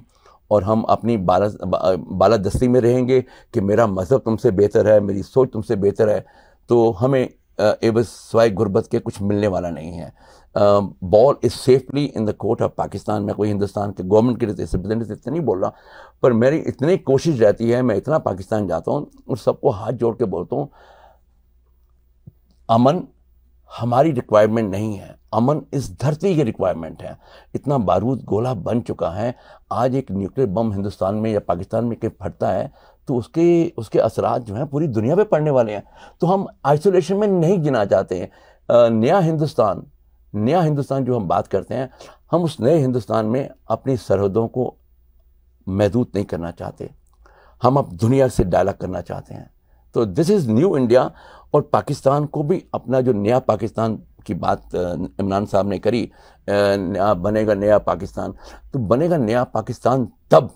और हम अपनी बाला दस्ती में रहेंगे कि मेरा मज़हब तुमसे बेहतर है मेरी सोच तुमसे बेहतर है तो हमें एवज स्वाय गुर्बत के कुछ मिलने वाला नहीं है ball is safely in the court of Pakistan में कोई हिंदुस्तान के गवर्नमेंट के रिप्रेजेंटेटिव से इतना नहीं बोल रहा पर मेरी इतनी कोशिश रहती है मैं इतना पाकिस्तान जाता हूँ और सबको हाथ जोड़ के बोलता हूँ अमन हमारी रिक्वायरमेंट नहीं है अमन इस धरती की रिक्वायरमेंट है इतना बारूद गोला बन चुका है आज एक न्यूक्लियर बम हिंदुस्तान में या पाकिस्तान में कहीं फटता है तो उसके उसके असरा जो हैं पूरी दुनिया पे पड़ने वाले हैं तो हम आइसोलेशन में नहीं गिना चाहते हैं नया हिंदुस्तान नया हिंदुस्तान जो हम बात करते हैं हम उस नए हिंदुस्तान में अपनी सरहदों को महदूद नहीं करना चाहते हम अब दुनिया से डायलॉग करना चाहते हैं तो दिस इज़ न्यू इंडिया और पाकिस्तान को भी अपना जो नया पाकिस्तान की बात इमरान साहब ने करी नया बनेगा नया पाकिस्तान तो बनेगा नया पाकिस्तान तब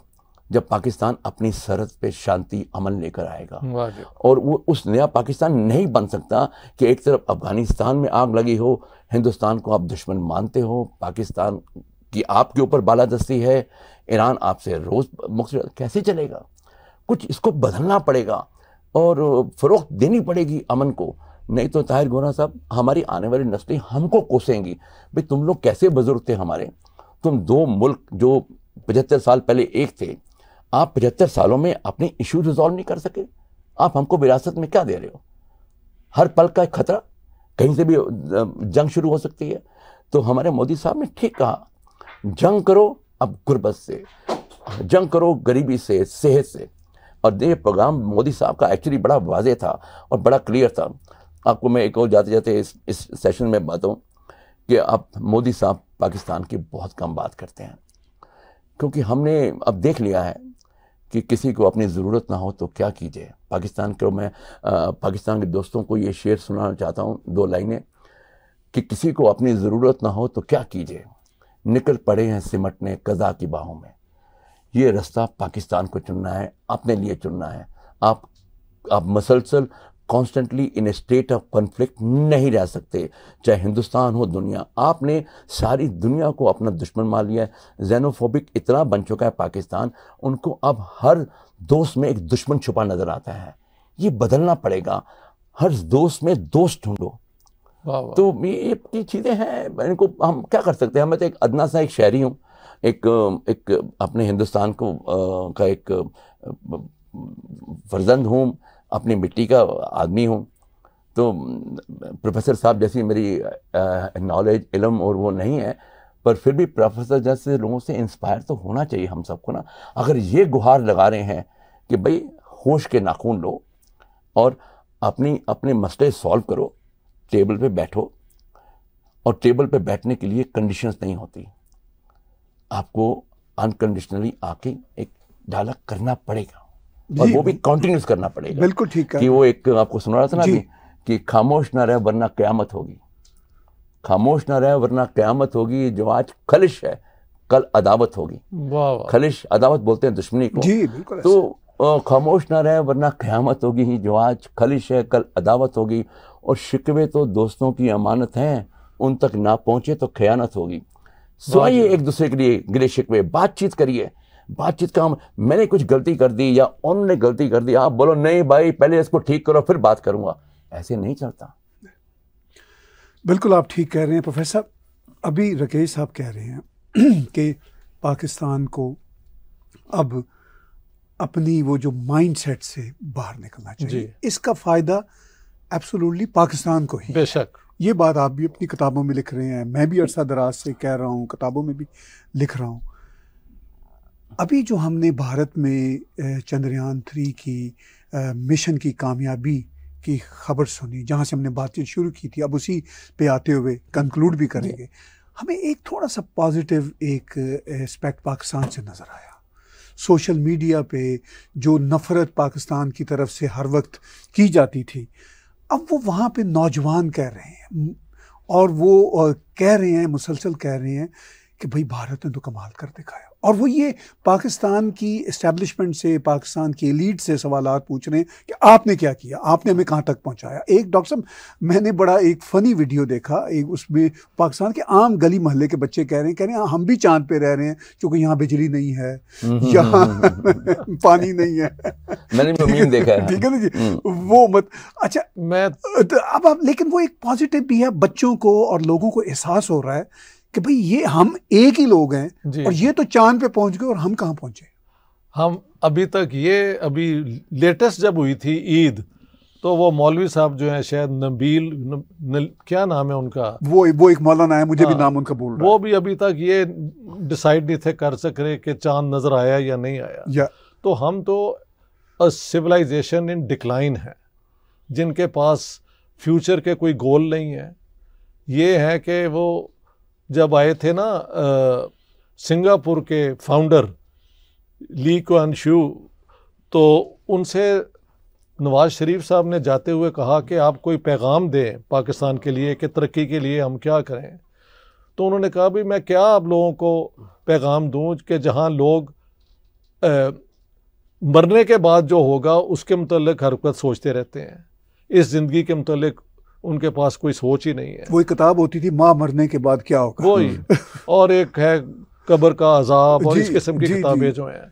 जब पाकिस्तान अपनी सरहद पे शांति अमन लेकर आएगा और वो उस नया पाकिस्तान नहीं बन सकता कि एक तरफ अफगानिस्तान में आग लगी हो हिंदुस्तान को आप दुश्मन मानते हो पाकिस्तान की आपके ऊपर बालादस्ती है ईरान आपसे रोज़ मुख कैसे चलेगा कुछ इसको बदलना पड़ेगा और फ़रोख देनी पड़ेगी अमन को नहीं तो ताहिर गोना साहब हमारी आने वाली नस्लें हमको कोसेंगी भाई तुम लोग कैसे बुज़ुर्ग थे हमारे तुम दो मुल्क जो पचहत्तर साल पहले एक थे आप पचहत्तर सालों में अपने इशू रिजॉल्व नहीं कर सके आप हमको विरासत में क्या दे रहे हो हर पल का एक खतरा कहीं से भी जंग शुरू हो सकती है तो हमारे मोदी साहब ने ठीक कहा जंग करो अब गुर्बत से जंग करो गरीबी से सेहत से और ये प्रोग्राम मोदी साहब का एक्चुअली बड़ा वाजे था और बड़ा क्लियर था आपको मैं एक और जाते जाते इस इस सेशन में बताऊँ कि आप मोदी साहब पाकिस्तान की बहुत कम बात करते हैं क्योंकि हमने अब देख लिया है कि किसी को अपनी ज़रूरत ना हो तो क्या कीजिए पाकिस्तान को मैं आ, पाकिस्तान के दोस्तों को ये शेर सुनाना चाहता हूँ दो लाइनें कि किसी को अपनी ज़रूरत ना हो तो क्या कीजिए निकल पड़े हैं सिमटने कज़ा की बाहों में ये रास्ता पाकिस्तान को चुनना है अपने लिए चुनना है आप आप मसलसल constantly in a state of conflict नहीं रह सकते चाहे हिंदुस्तान हो दुनिया आपने सारी दुनिया को अपना दुश्मन मान लिया है जैनोफोबिक इतना बन चुका है पाकिस्तान उनको अब हर दोस्त में एक दुश्मन छुपा नज़र आता है ये बदलना पड़ेगा हर दोस्त में दोस्त ढूंढो तो ये ये चीज़ें हैं इनको हम क्या कर सकते हैं मैं तो एक अदना सा एक शहरी हूँ एक एक अपने हिंदुस्तान को आ, का एक फर्जंद हूँ अपनी मिट्टी का आदमी हूँ तो प्रोफेसर साहब जैसी मेरी नॉलेज इलम और वो नहीं है पर फिर भी प्रोफेसर जैसे लोगों से इंस्पायर तो होना चाहिए हम सबको ना अगर ये गुहार लगा रहे हैं कि भाई होश के नाखून लो और अपनी अपने मसले सॉल्व करो टेबल पे बैठो और टेबल पे बैठने के लिए कंडीशंस नहीं होती आपको अनकंडीशनली आके एक डायलॉग करना पड़ेगा और वो भी कंटिन्यूस करना पड़ेगा बिल्कुल ठीक है कि वो एक आपको सुना रहा था ना कि खामोश ना रहे वरना क्यामत होगी खामोश ना रहे वरना क्यामत होगी जो आज खलिश है कल अदावत होगी खलिश अदावत बोलते हैं दुश्मनी को जी बिल्कुल तो खामोश ना रहे वरना क्यामत होगी जो आज खलिश है कल अदावत होगी और शिकवे तो दोस्तों की अमानत हैं उन तक ना पहुंचे तो खयानत होगी सुनाइए एक दूसरे के लिए गिले शिकवे बातचीत करिए बातचीत का मैंने कुछ गलती कर दी या उन्होंने गलती कर दी आप बोलो नहीं भाई पहले इसको ठीक करो फिर बात करूंगा ऐसे नहीं चलता बिल्कुल आप ठीक कह रहे हैं प्रोफेसर अभी राकेश साहब कह रहे हैं [clears throat] कि पाकिस्तान को अब अपनी वो जो माइंड सेट से बाहर निकलना चाहिए इसका फ़ायदा एब्सोल्युटली पाकिस्तान को ही बेशक ये बात आप भी अपनी किताबों में लिख रहे हैं मैं भी अरसा दराज से कह रहा हूँ किताबों में भी लिख रहा हूँ अभी जो हमने भारत में चंद्रयान थ्री की मिशन की कामयाबी की खबर सुनी जहाँ से हमने बातचीत शुरू की थी अब उसी पे आते हुए कंक्लूड भी करेंगे हमें एक थोड़ा सा पॉजिटिव एक एस्पेक्ट पाकिस्तान से नज़र आया सोशल मीडिया पे जो नफ़रत पाकिस्तान की तरफ से हर वक्त की जाती थी अब वो वहाँ पे नौजवान कह रहे हैं और वो कह रहे हैं मुसलसल कह रहे हैं कि भाई भारत ने तो कमाल कर दिखाया और वो ये पाकिस्तान की इस्टेब्लिशमेंट से पाकिस्तान की लीड से सवाल पूछ रहे हैं कि आपने क्या किया आपने हमें कहाँ तक पहुँचाया एक डॉक्टर साहब मैंने बड़ा एक फ़नी वीडियो देखा एक उसमें पाकिस्तान के आम गली महल्ले के बच्चे कह रहे हैं कह रहे हैं हाँ, हम भी चांद पे रह रहे हैं क्योंकि यहाँ बिजली नहीं है हम्म, यहाँ हम्म, हम्म, [laughs] पानी नहीं है मैंने भी देखा है ठीक है ना जी वो मत अच्छा मैं तो अब अब लेकिन वो एक पॉजिटिव भी है बच्चों को और लोगों को एहसास हो रहा है कि भाई ये हम एक ही लोग हैं और ये तो चांद पे पहुंच गए और हम कहाँ पहुंचे हम अभी तक ये अभी लेटेस्ट जब हुई थी ईद तो वो मौलवी साहब जो है शायद नबील न, न, क्या नाम है उनका वो वो एक मौलाना है मुझे हाँ, भी नाम उनका बोल रहा वो भी अभी तक ये डिसाइड नहीं थे कर सक रहे कि चांद नजर आया या नहीं आया या। तो हम तो सिविलाइजेशन इन डिक्लाइन है जिनके पास फ्यूचर के कोई गोल नहीं है ये है कि वो जब आए थे ना सिंगापुर के फाउंडर ली क्वान शू तो उनसे नवाज शरीफ साहब ने जाते हुए कहा कि आप कोई पैगाम दें पाकिस्तान के लिए कि तरक्की के लिए हम क्या करें तो उन्होंने कहा भाई मैं क्या आप लोगों को पैगाम दूँ कि जहाँ लोग आ, मरने के बाद जो होगा उसके मतलब हरकत सोचते रहते हैं इस ज़िंदगी के मतलब उनके पास कोई सोच ही नहीं है वो किताब होती थी माँ मरने के बाद क्या होगा वही हम्म। और एक है कब्र का अजाब और इस किस्म की किताबें जो हैं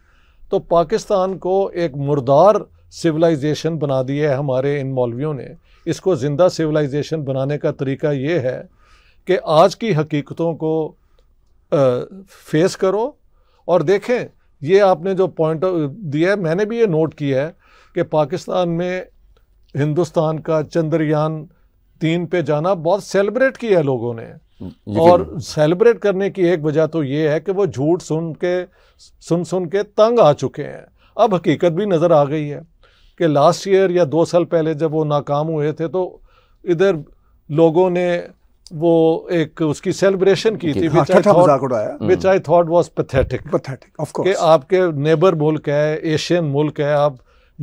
तो पाकिस्तान को एक मुर्दार सिविलाइजेशन बना दी है हमारे इन मौलवियों ने इसको ज़िंदा सिविलाइजेशन बनाने का तरीका ये है कि आज की हकीकतों को आ, फेस करो और देखें ये आपने जो पॉइंट दिया है मैंने भी ये नोट किया है कि पाकिस्तान में हिंदुस्तान का चंद्रयान तीन पे जाना बहुत सेलिब्रेट किया है लोगों ने और सेलिब्रेट करने की एक वजह तो ये है कि वो झूठ सुन के सुन सुन के तंग आ चुके हैं अब हकीकत भी नज़र आ गई है कि लास्ट ईयर या दो साल पहले जब वो नाकाम हुए थे तो इधर लोगों ने वो एक उसकी सेलिब्रेशन की थी which I thought was pathetic कि आपके नेबर मुल्क है एशियन मुल्क है आप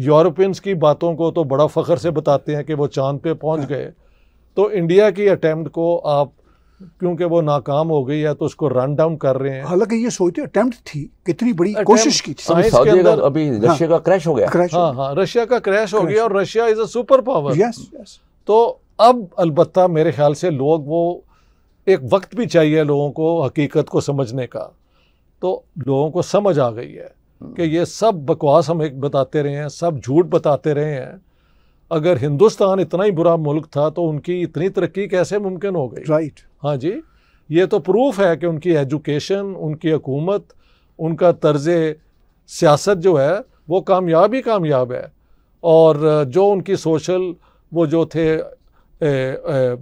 यूरोपियंस की बातों को तो बड़ा फ़ख्र से बताते हैं कि वो चांद पे पहुंच हाँ। गए तो इंडिया की अटैम्प्ट को आप क्योंकि वो नाकाम हो गई है तो उसको रन डाउन कर रहे हैं हालांकि ये सोचते अटैम्प्ट थी कितनी बड़ी कोशिश की थी साइंस के अंदर अभी रशिया हाँ, का क्रैश हो गया क्रैश हाँ हाँ रशिया का क्रैश हो गया और Russia is a super power yes तो अब अलबत् मेरे ख्याल से लोग वो एक वक्त भी चाहिए लोगों को हकीकत को समझने का तो लोगों को समझ आ गई है हाँ। कि ये सब बकवास हम एक बताते रहे हैं सब झूठ बताते रहे हैं अगर हिंदुस्तान इतना ही बुरा मुल्क था तो उनकी इतनी तरक्की कैसे मुमकिन हो गई राइट right. हाँ जी ये तो प्रूफ है कि उनकी एजुकेशन उनकी हकूमत उनका तर्ज सियासत जो है वो कामयाब ही कामयाब है और जो उनकी सोशल वो जो थे ए, ए,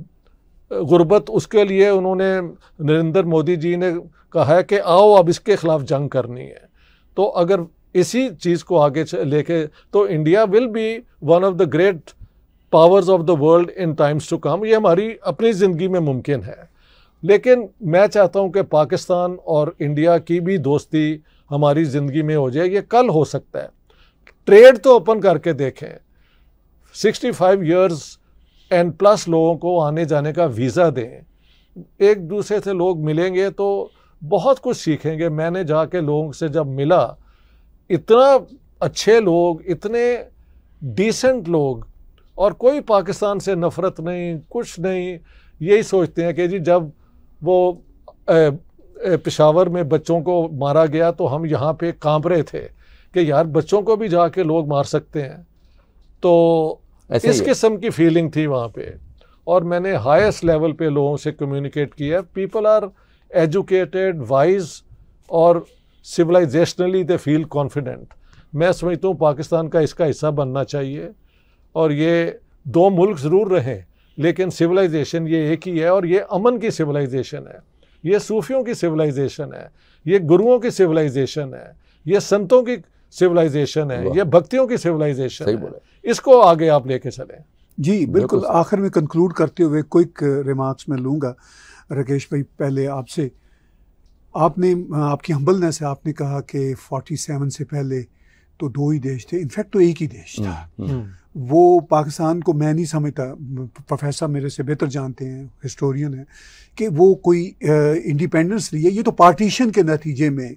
गुर्बत उसके लिए उन्होंने नरेंद्र मोदी जी ने कहा है कि आओ अब इसके ख़िलाफ़ जंग करनी है तो अगर इसी चीज़ को आगे लेके तो India will be one of the great powers of the world in times to come ये हमारी अपनी ज़िंदगी में मुमकिन है लेकिन मैं चाहता हूँ कि पाकिस्तान और इंडिया की भी दोस्ती हमारी ज़िंदगी में हो जाए ये कल हो सकता है ट्रेड तो ओपन करके देखें 65 फाइव ईयर्स एंड प्लस लोगों को आने जाने का वीज़ा दें एक दूसरे से लोग मिलेंगे तो बहुत कुछ सीखेंगे मैंने जाके लोगों से जब मिला इतना अच्छे लोग इतने डिसेंट लोग और कोई पाकिस्तान से नफ़रत नहीं कुछ नहीं यही सोचते हैं कि जी जब वो ए, पिशावर में बच्चों को मारा गया तो हम यहाँ पे कांप रहे थे कि यार बच्चों को भी जाके लोग मार सकते हैं तो इस किस्म की फीलिंग थी वहाँ पे और मैंने हाईएस्ट लेवल पे लोगों से कम्युनिकेट किया पीपल आर एजुकेटेड वाइज और सिविलाइजेशनली दे फील कॉन्फिडेंट मैं समझता हूँ पाकिस्तान का इसका हिस्सा बनना चाहिए और ये दो मुल्क ज़रूर रहें लेकिन सिविलाइजेशन ये एक ही है और ये अमन की सिविलाइजेशन है ये सूफियों की सिविलाइजेशन है ये गुरुओं की सिविलाइजेशन है ये संतों की सिविलाइजेशन है ये भक्तियों की सिविलाइजेशन है इसको आगे आप लेके चलें जी बिल्कुल आखिर में कंक्लूड करते हुए क्विक रिमार्क्स में लूँगा राकेश भाई पहले आपसे आपने आपकी हम्बलनेस है आपने कहा कि 47 से पहले तो दो ही देश थे इनफैक्ट तो एक ही देश था हम्म, हम्म। हम्म। वो पाकिस्तान को मैं नहीं समझता प्रोफेसर मेरे से बेहतर जानते हैं हिस्टोरियन है कि वो कोई इंडिपेंडेंस नहीं है ये तो पार्टीशन के नतीजे में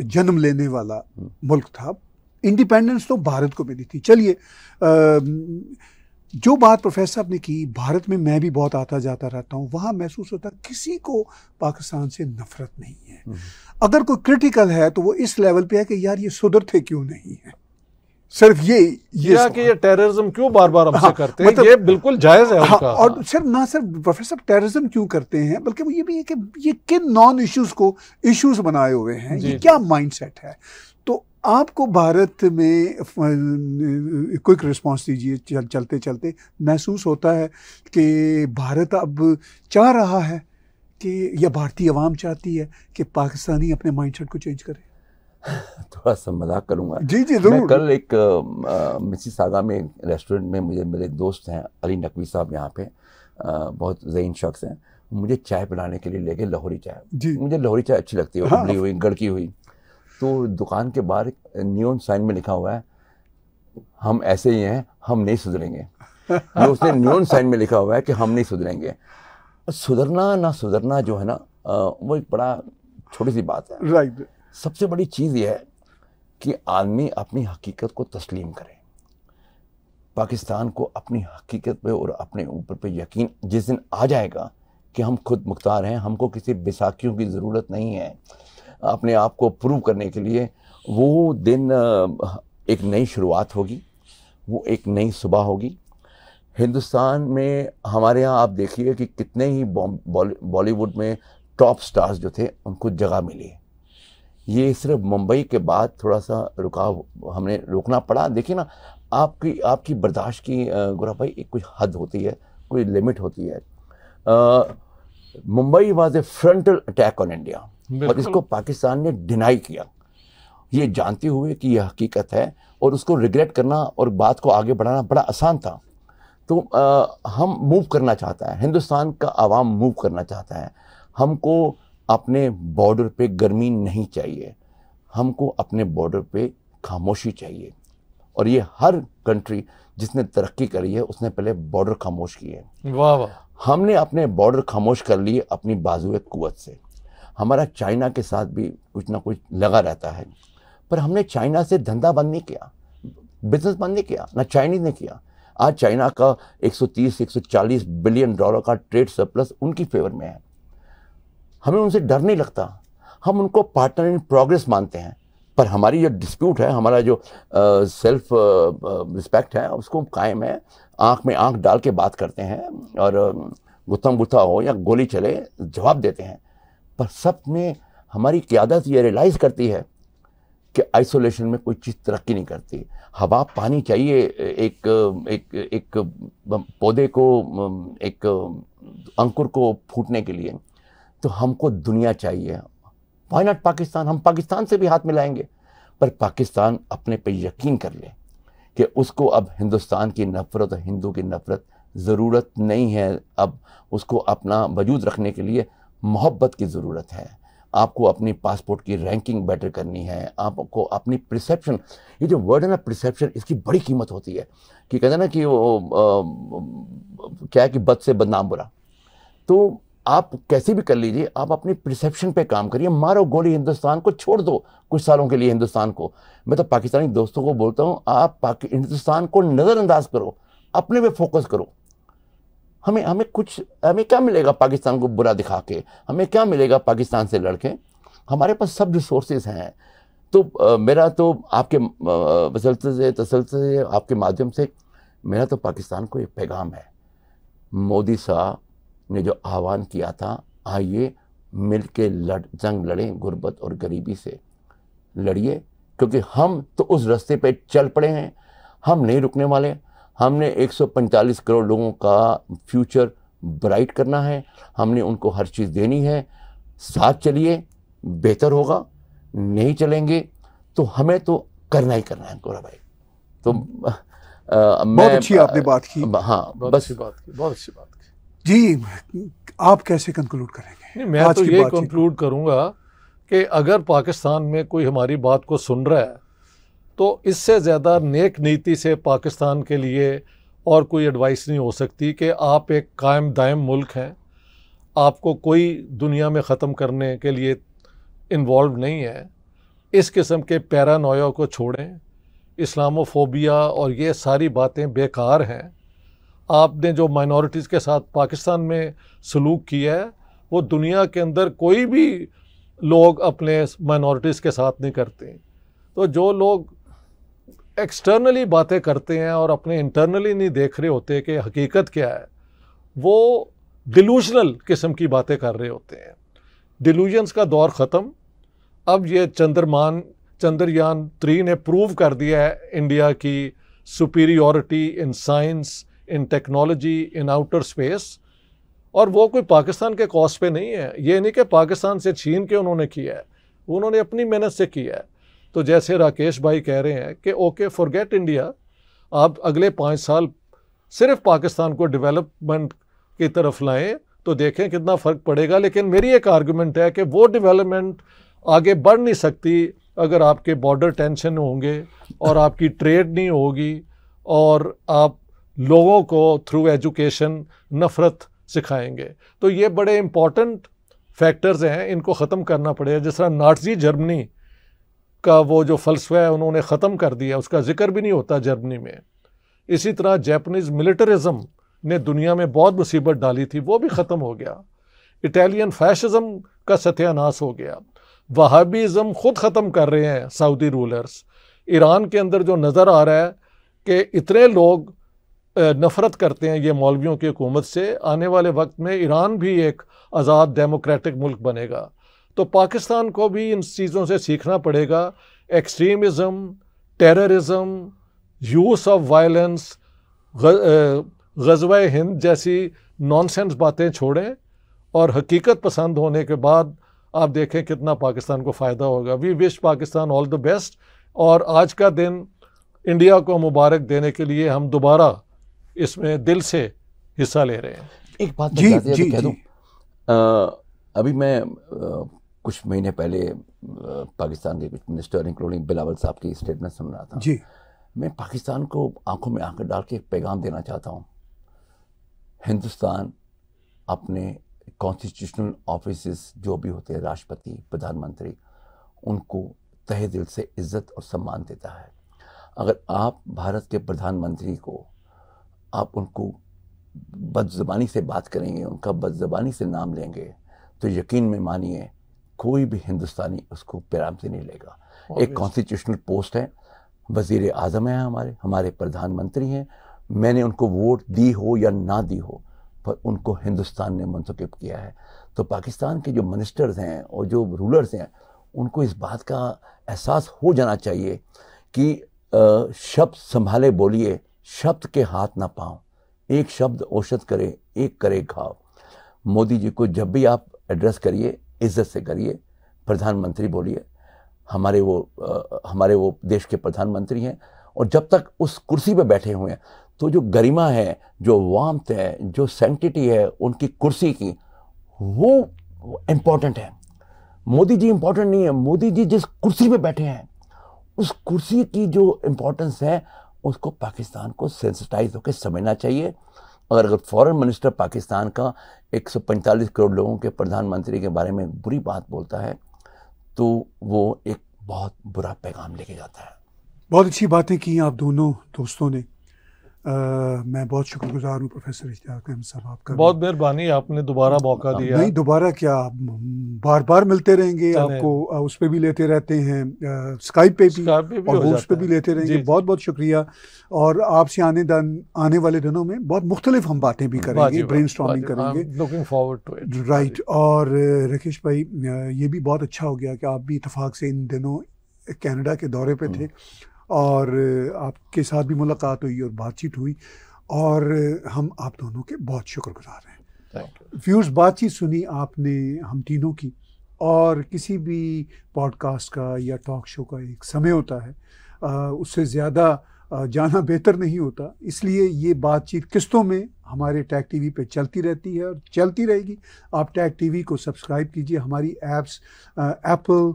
जन्म लेने वाला मुल्क था इंडिपेंडेंस तो भारत को मिली थी चलिए जो बात प्रोफेसर साहब ने की भारत में मैं भी बहुत आता जाता रहता हूँ वहाँ महसूस होता किसी को पाकिस्तान से नफरत नहीं है नहीं। हम्म। अगर कोई क्रिटिकल है तो वो इस लेवल पे है कि यार ये सुधरते क्यों नहीं है सिर्फ ये ये कि ये टेररिज्म क्यों बार बार हमसे हाँ, करते हैं मतलब, ये बिल्कुल जायज़ है हाँ, और सिर्फ ना सिर्फ प्रोफेसर टेररिज्म क्यों करते हैं बल्कि वो ये भी है कि ये किन नॉन इश्यूज को इश्यूज बनाए हुए हैं ये क्या माइंडसेट है आपको भारत में क्विक रिस्पांस दीजिए चल, चलते चलते महसूस होता है कि भारत अब चाह रहा है कि या भारतीय आवाम चाहती है कि पाकिस्तानी अपने माइंडसेट को चेंज करे [laughs] थोड़ा सा मजाक करूँगा जी जी जरूर कल एक मिसी सागा में रेस्टोरेंट में मुझे मेरे दोस्त हैं अली नकवी साहब यहाँ पे आ, बहुत जहीन शख्स हैं मुझे चाय पिलाने के लिए ले गए लाहौरी चाय जी मुझे लाहौरी चाय अच्छी लगती है हाँ। हुई गड़की हुई तो दुकान के बाहर न्यून साइन में लिखा हुआ है हम ऐसे ही हैं हम नहीं सुधरेंगे ये उसने न्यून साइन में लिखा हुआ है कि हम नहीं सुधरेंगे सुधरना ना सुधरना जो है ना वो एक बड़ा छोटी सी बात है राइट right. सबसे बड़ी चीज़ यह है कि आदमी अपनी हकीकत को तस्लीम करे पाकिस्तान को अपनी हकीकत पे और अपने ऊपर पे यकीन जिस दिन आ जाएगा कि हम खुद मुख्तार हैं हमको किसी बैसाखियों की ज़रूरत नहीं है अपने आप को प्रूव करने के लिए वो दिन एक नई शुरुआत होगी वो एक नई सुबह होगी हिंदुस्तान में हमारे यहाँ आप देखिए कि कितने ही बॉलीवुड में टॉप स्टार्स जो थे उनको जगह मिली ये सिर्फ मुंबई के बाद थोड़ा सा रुकाव हमने रोकना पड़ा देखिए ना आपकी आपकी बर्दाश्त की गुरा भाई एक कुछ हद होती है कोई लिमिट होती है Mumbai was a frontal attack on India और इसको पाकिस्तान ने डिनाई किया ये जानते हुए कि यह हकीकत है और उसको रिग्रेट करना और बात को आगे बढ़ाना बड़ा आसान था तो आ, हम मूव करना चाहता है हिंदुस्तान का आवाम मूव करना चाहता है हमको अपने बॉर्डर पे गर्मी नहीं चाहिए हमको अपने बॉर्डर पे खामोशी चाहिए और ये हर कंट्री जिसने तरक्की करी है उसने पहले बॉर्डर खामोश किए वाह वाह हमने अपने बॉर्डर खामोश कर लिए अपनी बाजुए कुत से हमारा चाइना के साथ भी कुछ ना कुछ लगा रहता है पर हमने चाइना से धंधा बंद नहीं किया बिजनेस बंद नहीं किया ना चाइनीज ने किया आज चाइना का 130 140 बिलियन डॉलर का ट्रेड सरप्लस उनकी फेवर में है हमें उनसे डर नहीं लगता हम उनको पार्टनर इन प्रोग्रेस मानते हैं पर हमारी जो डिस्प्यूट है हमारा जो सेल्फ रिस्पेक्ट है उसको कायम है आँख में आँख डाल के बात करते हैं और गुत्थम गुत्था हो या गोली चले जवाब देते हैं पर सब में हमारी क्यादत ये रियलाइज़ करती है कि आइसोलेशन में कोई चीज़ तरक्की नहीं करती हवा पानी चाहिए एक एक एक पौधे को एक अंकुर को फूटने के लिए तो हमको दुनिया चाहिए वाई नॉट पाकिस्तान हम पाकिस्तान से भी हाथ मिलाएंगे पर पाकिस्तान अपने पे यकीन कर ले कि उसको अब हिंदुस्तान की नफ़रत और हिंदू की नफ़रत ज़रूरत नहीं है अब उसको अपना वजूद रखने के लिए मोहब्बत की ज़रूरत है आपको अपनी पासपोर्ट की रैंकिंग बेटर करनी है आपको अपनी प्रिसेप्शन ये जो वर्ड है ना प्रिसेप्शन इसकी बड़ी कीमत होती है कि कहते हैं ना कि वो आ, क्या है कि बद से बदनाम बुरा तो आप कैसे भी कर लीजिए आप अपनी प्रिसेप्शन पे काम करिए मारो गोली हिंदुस्तान को छोड़ दो कुछ सालों के लिए हिंदुस्तान को मैं तो पाकिस्तानी दोस्तों को बोलता हूँ आप हिंदुस्तान को नज़रअंदाज करो अपने पे फोकस करो हमें हमें कुछ हमें क्या मिलेगा पाकिस्तान को बुरा दिखा के हमें क्या मिलेगा पाकिस्तान से लड़के हमारे पास सब रिसोर्सेज हैं तो आ, मेरा तो आपके तसलसल से से आपके माध्यम से मेरा तो पाकिस्तान को एक पैगाम है मोदी साहब ने जो आह्वान किया था आइए मिल के लड़ जंग लड़ें गुर्बत और गरीबी से लड़िए क्योंकि हम तो उस रास्ते पे चल पड़े हैं हम नहीं रुकने वाले हमने 145 करोड़ लोगों का फ्यूचर ब्राइट करना है हमने उनको हर चीज़ देनी है साथ चलिए बेहतर होगा नहीं चलेंगे तो हमें तो करना ही करना है गोरा भाई तो आ, मैं बहुत अच्छी आपने बात की हाँ बहुत बस अच्छी बात की बहुत अच्छी बात की जी आप कैसे कंक्लूड करेंगे नहीं मैं तो ये कंक्लूड करूँगा कि अगर पाकिस्तान में कोई हमारी बात को सुन रहा है तो इससे ज़्यादा नेक नीति से पाकिस्तान के लिए और कोई एडवाइस नहीं हो सकती कि आप एक कायम दायम मुल्क हैं आपको कोई दुनिया में ख़त्म करने के लिए इन्वॉल्व नहीं है इस किस्म के पैरानोया को छोड़ें इस्लामोफोबिया और ये सारी बातें बेकार हैं आपने जो माइनॉरिटीज़ के साथ पाकिस्तान में सलूक किया है वो दुनिया के अंदर कोई भी लोग अपने माइनॉरिटीज़ के साथ नहीं करते तो जो लोग एक्सटर्नली बातें करते हैं और अपने इंटरनली नहीं देख रहे होते कि हकीकत क्या है वो डिलूजनल किस्म की बातें कर रहे होते हैं डिलूजन्स का दौर ख़त्म अब ये चंद्रमान चंद्रयान थ्री ने प्रूव कर दिया है इंडिया की superiority in science in technology in outer space और वो कोई पाकिस्तान के कॉस्ट पे नहीं है ये नहीं कि पाकिस्तान से छीन के उन्होंने किया है उन्होंने अपनी मेहनत से किया है तो जैसे राकेश भाई कह रहे हैं कि ओके फॉरगेट इंडिया आप अगले पाँच साल सिर्फ पाकिस्तान को डेवलपमेंट की तरफ लाएं तो देखें कितना फ़र्क पड़ेगा लेकिन मेरी एक आर्गूमेंट है कि वो डेवलपमेंट आगे बढ़ नहीं सकती अगर आपके बॉर्डर टेंशन होंगे और आपकी ट्रेड नहीं होगी और आप लोगों को थ्रू एजुकेशन नफ़रत सिखाएंगे तो ये बड़े इम्पॉर्टेंट फैक्टर्स हैं इनको ख़त्म करना पड़ेगा जिस तरह नाटजी जर्मनी का वो जो फलसफा है उन्होंने ख़त्म कर दिया उसका जिक्र भी नहीं होता जर्मनी में इसी तरह जैपनीज़ मिलिटरिज़म ने दुनिया में बहुत मुसीबत डाली थी वो भी ख़त्म हो गया इटालियन फैशिज़म का सत्यानाश हो गया वहाबीज़म ख़ुद ख़त्म कर रहे हैं सऊदी रूलर्स ईरान के अंदर जो नज़र आ रहा है कि इतने लोग नफ़रत करते हैं ये मौलवियों की हुकूमत से आने वाले वक्त में ईरान भी एक आज़ाद डेमोक्रेटिक मुल्क बनेगा तो पाकिस्तान को भी इन चीज़ों से सीखना पड़ेगा extremism terrorism use of violence गजवा हिंद जैसी नॉनसेंस बातें छोड़ें और हकीकत पसंद होने के बाद आप देखें कितना पाकिस्तान को फ़ायदा होगा we wish Pakistan all the best और आज का दिन इंडिया को मुबारक देने के लिए हम दोबारा इसमें दिल से हिस्सा ले रहे हैं एक बात जी, तो जी, जी, जी, जी. आ, अभी मैं आ, कुछ महीने पहले पाकिस्तान के कुछ मिनिस्टर इंक्लूडिंग बिलावल साहब की स्टेटमेंट सुन रहा था जी मैं पाकिस्तान को आंखों में आंखें डाल के एक पैगाम देना चाहता हूँ हिंदुस्तान अपने कॉन्स्टिट्यूशनल ऑफिस जो भी होते हैं राष्ट्रपति प्रधानमंत्री उनको तहे दिल से इज्जत और सम्मान देता है अगर आप भारत के प्रधानमंत्री को आप उनको बदजबानी से बात करेंगे उनका बदजबानी से नाम लेंगे तो यकीन में मानिए कोई भी हिंदुस्तानी उसको पैराम से नहीं लेगा एक कॉन्स्टिट्यूशनल पोस्ट है वजीर आज़म हैं हमारे हमारे प्रधानमंत्री हैं मैंने उनको वोट दी हो या ना दी हो पर उनको हिंदुस्तान ने मंतखब किया है तो पाकिस्तान के जो मिनिस्टर्स हैं और जो रूलर्स हैं उनको इस बात का एहसास हो जाना चाहिए कि शब्द संभाले बोलिए शब्द के हाथ ना पाओ एक शब्द औषध करे एक करे खाओ मोदी जी को जब भी आप एड्रेस करिए इज्जत से करिए प्रधानमंत्री बोलिए हमारे वो आ, हमारे वो देश के प्रधानमंत्री हैं और जब तक उस कुर्सी पे बैठे हुए हैं तो जो गरिमा है जो वामत है जो सेंटिटी है उनकी कुर्सी की वो इम्पॉर्टेंट है मोदी जी इम्पॉर्टेंट नहीं है मोदी जी जिस कुर्सी पे बैठे हैं उस कुर्सी की जो इम्पोर्टेंस है उसको पाकिस्तान को सेंसिटाइज होकर समझना चाहिए अगर फॉरेन मिनिस्टर पाकिस्तान का 145 करोड़ लोगों के प्रधानमंत्री के बारे में बुरी बात बोलता है तो वो एक बहुत बुरा पैगाम लेके जाता है बहुत अच्छी बातें की आप दोनों दोस्तों ने मैं बहुत शुक्रगुजार हूँ प्रोफेसर इश्तियाक अहमद साहब आपका बहुत मेहरबानी आपने दोबारा मौका दिया नहीं दोबारा क्या बार बार मिलते रहेंगे आपको उस पर भी लेते रहते हैं स्काइप पे भी और उस पर भी लेते रहेंगे बहुत बहुत शुक्रिया और आपसे आने दिन आने वाले दिनों में बहुत मुख्तलिफ हम बातें भी करेंगे ब्रेन करेंगे राइट और राकेश भाई ये भी बहुत अच्छा हो गया कि आप भी इतफाक़ से इन दिनों कनाडा के दौरे पर हम्म। थे और आपके साथ भी मुलाकात हुई और बातचीत हुई और हम आप दोनों के बहुत शुक्रगुजार हैं व्यूर्स बातचीत सुनी आपने हम तीनों की और किसी भी पॉडकास्ट का या टॉक शो का एक समय होता है आ, उससे ज़्यादा जाना बेहतर नहीं होता इसलिए ये बातचीत किस्तों में हमारे टैग टीवी पे चलती रहती है और चलती रहेगी आप टैग टीवी को सब्सक्राइब कीजिए हमारी apps Apple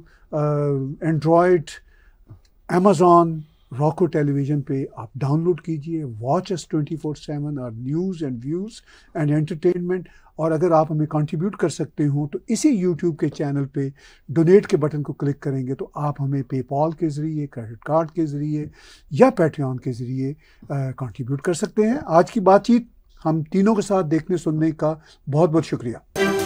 Android Amazon Roku television पे आप डाउनलोड कीजिए watch S twenty four seven और news and views and entertainment और अगर आप हमें कंट्रीब्यूट कर सकते हो तो इसी यूट्यूब के चैनल पे डोनेट के बटन को क्लिक करेंगे तो आप हमें पेपॉल के ज़रिए क्रेडिट कार्ड के ज़रिए या पेट्रियन के ज़रिए कंट्रीब्यूट कर सकते हैं आज की बातचीत हम तीनों के साथ देखने सुनने का बहुत बहुत शुक्रिया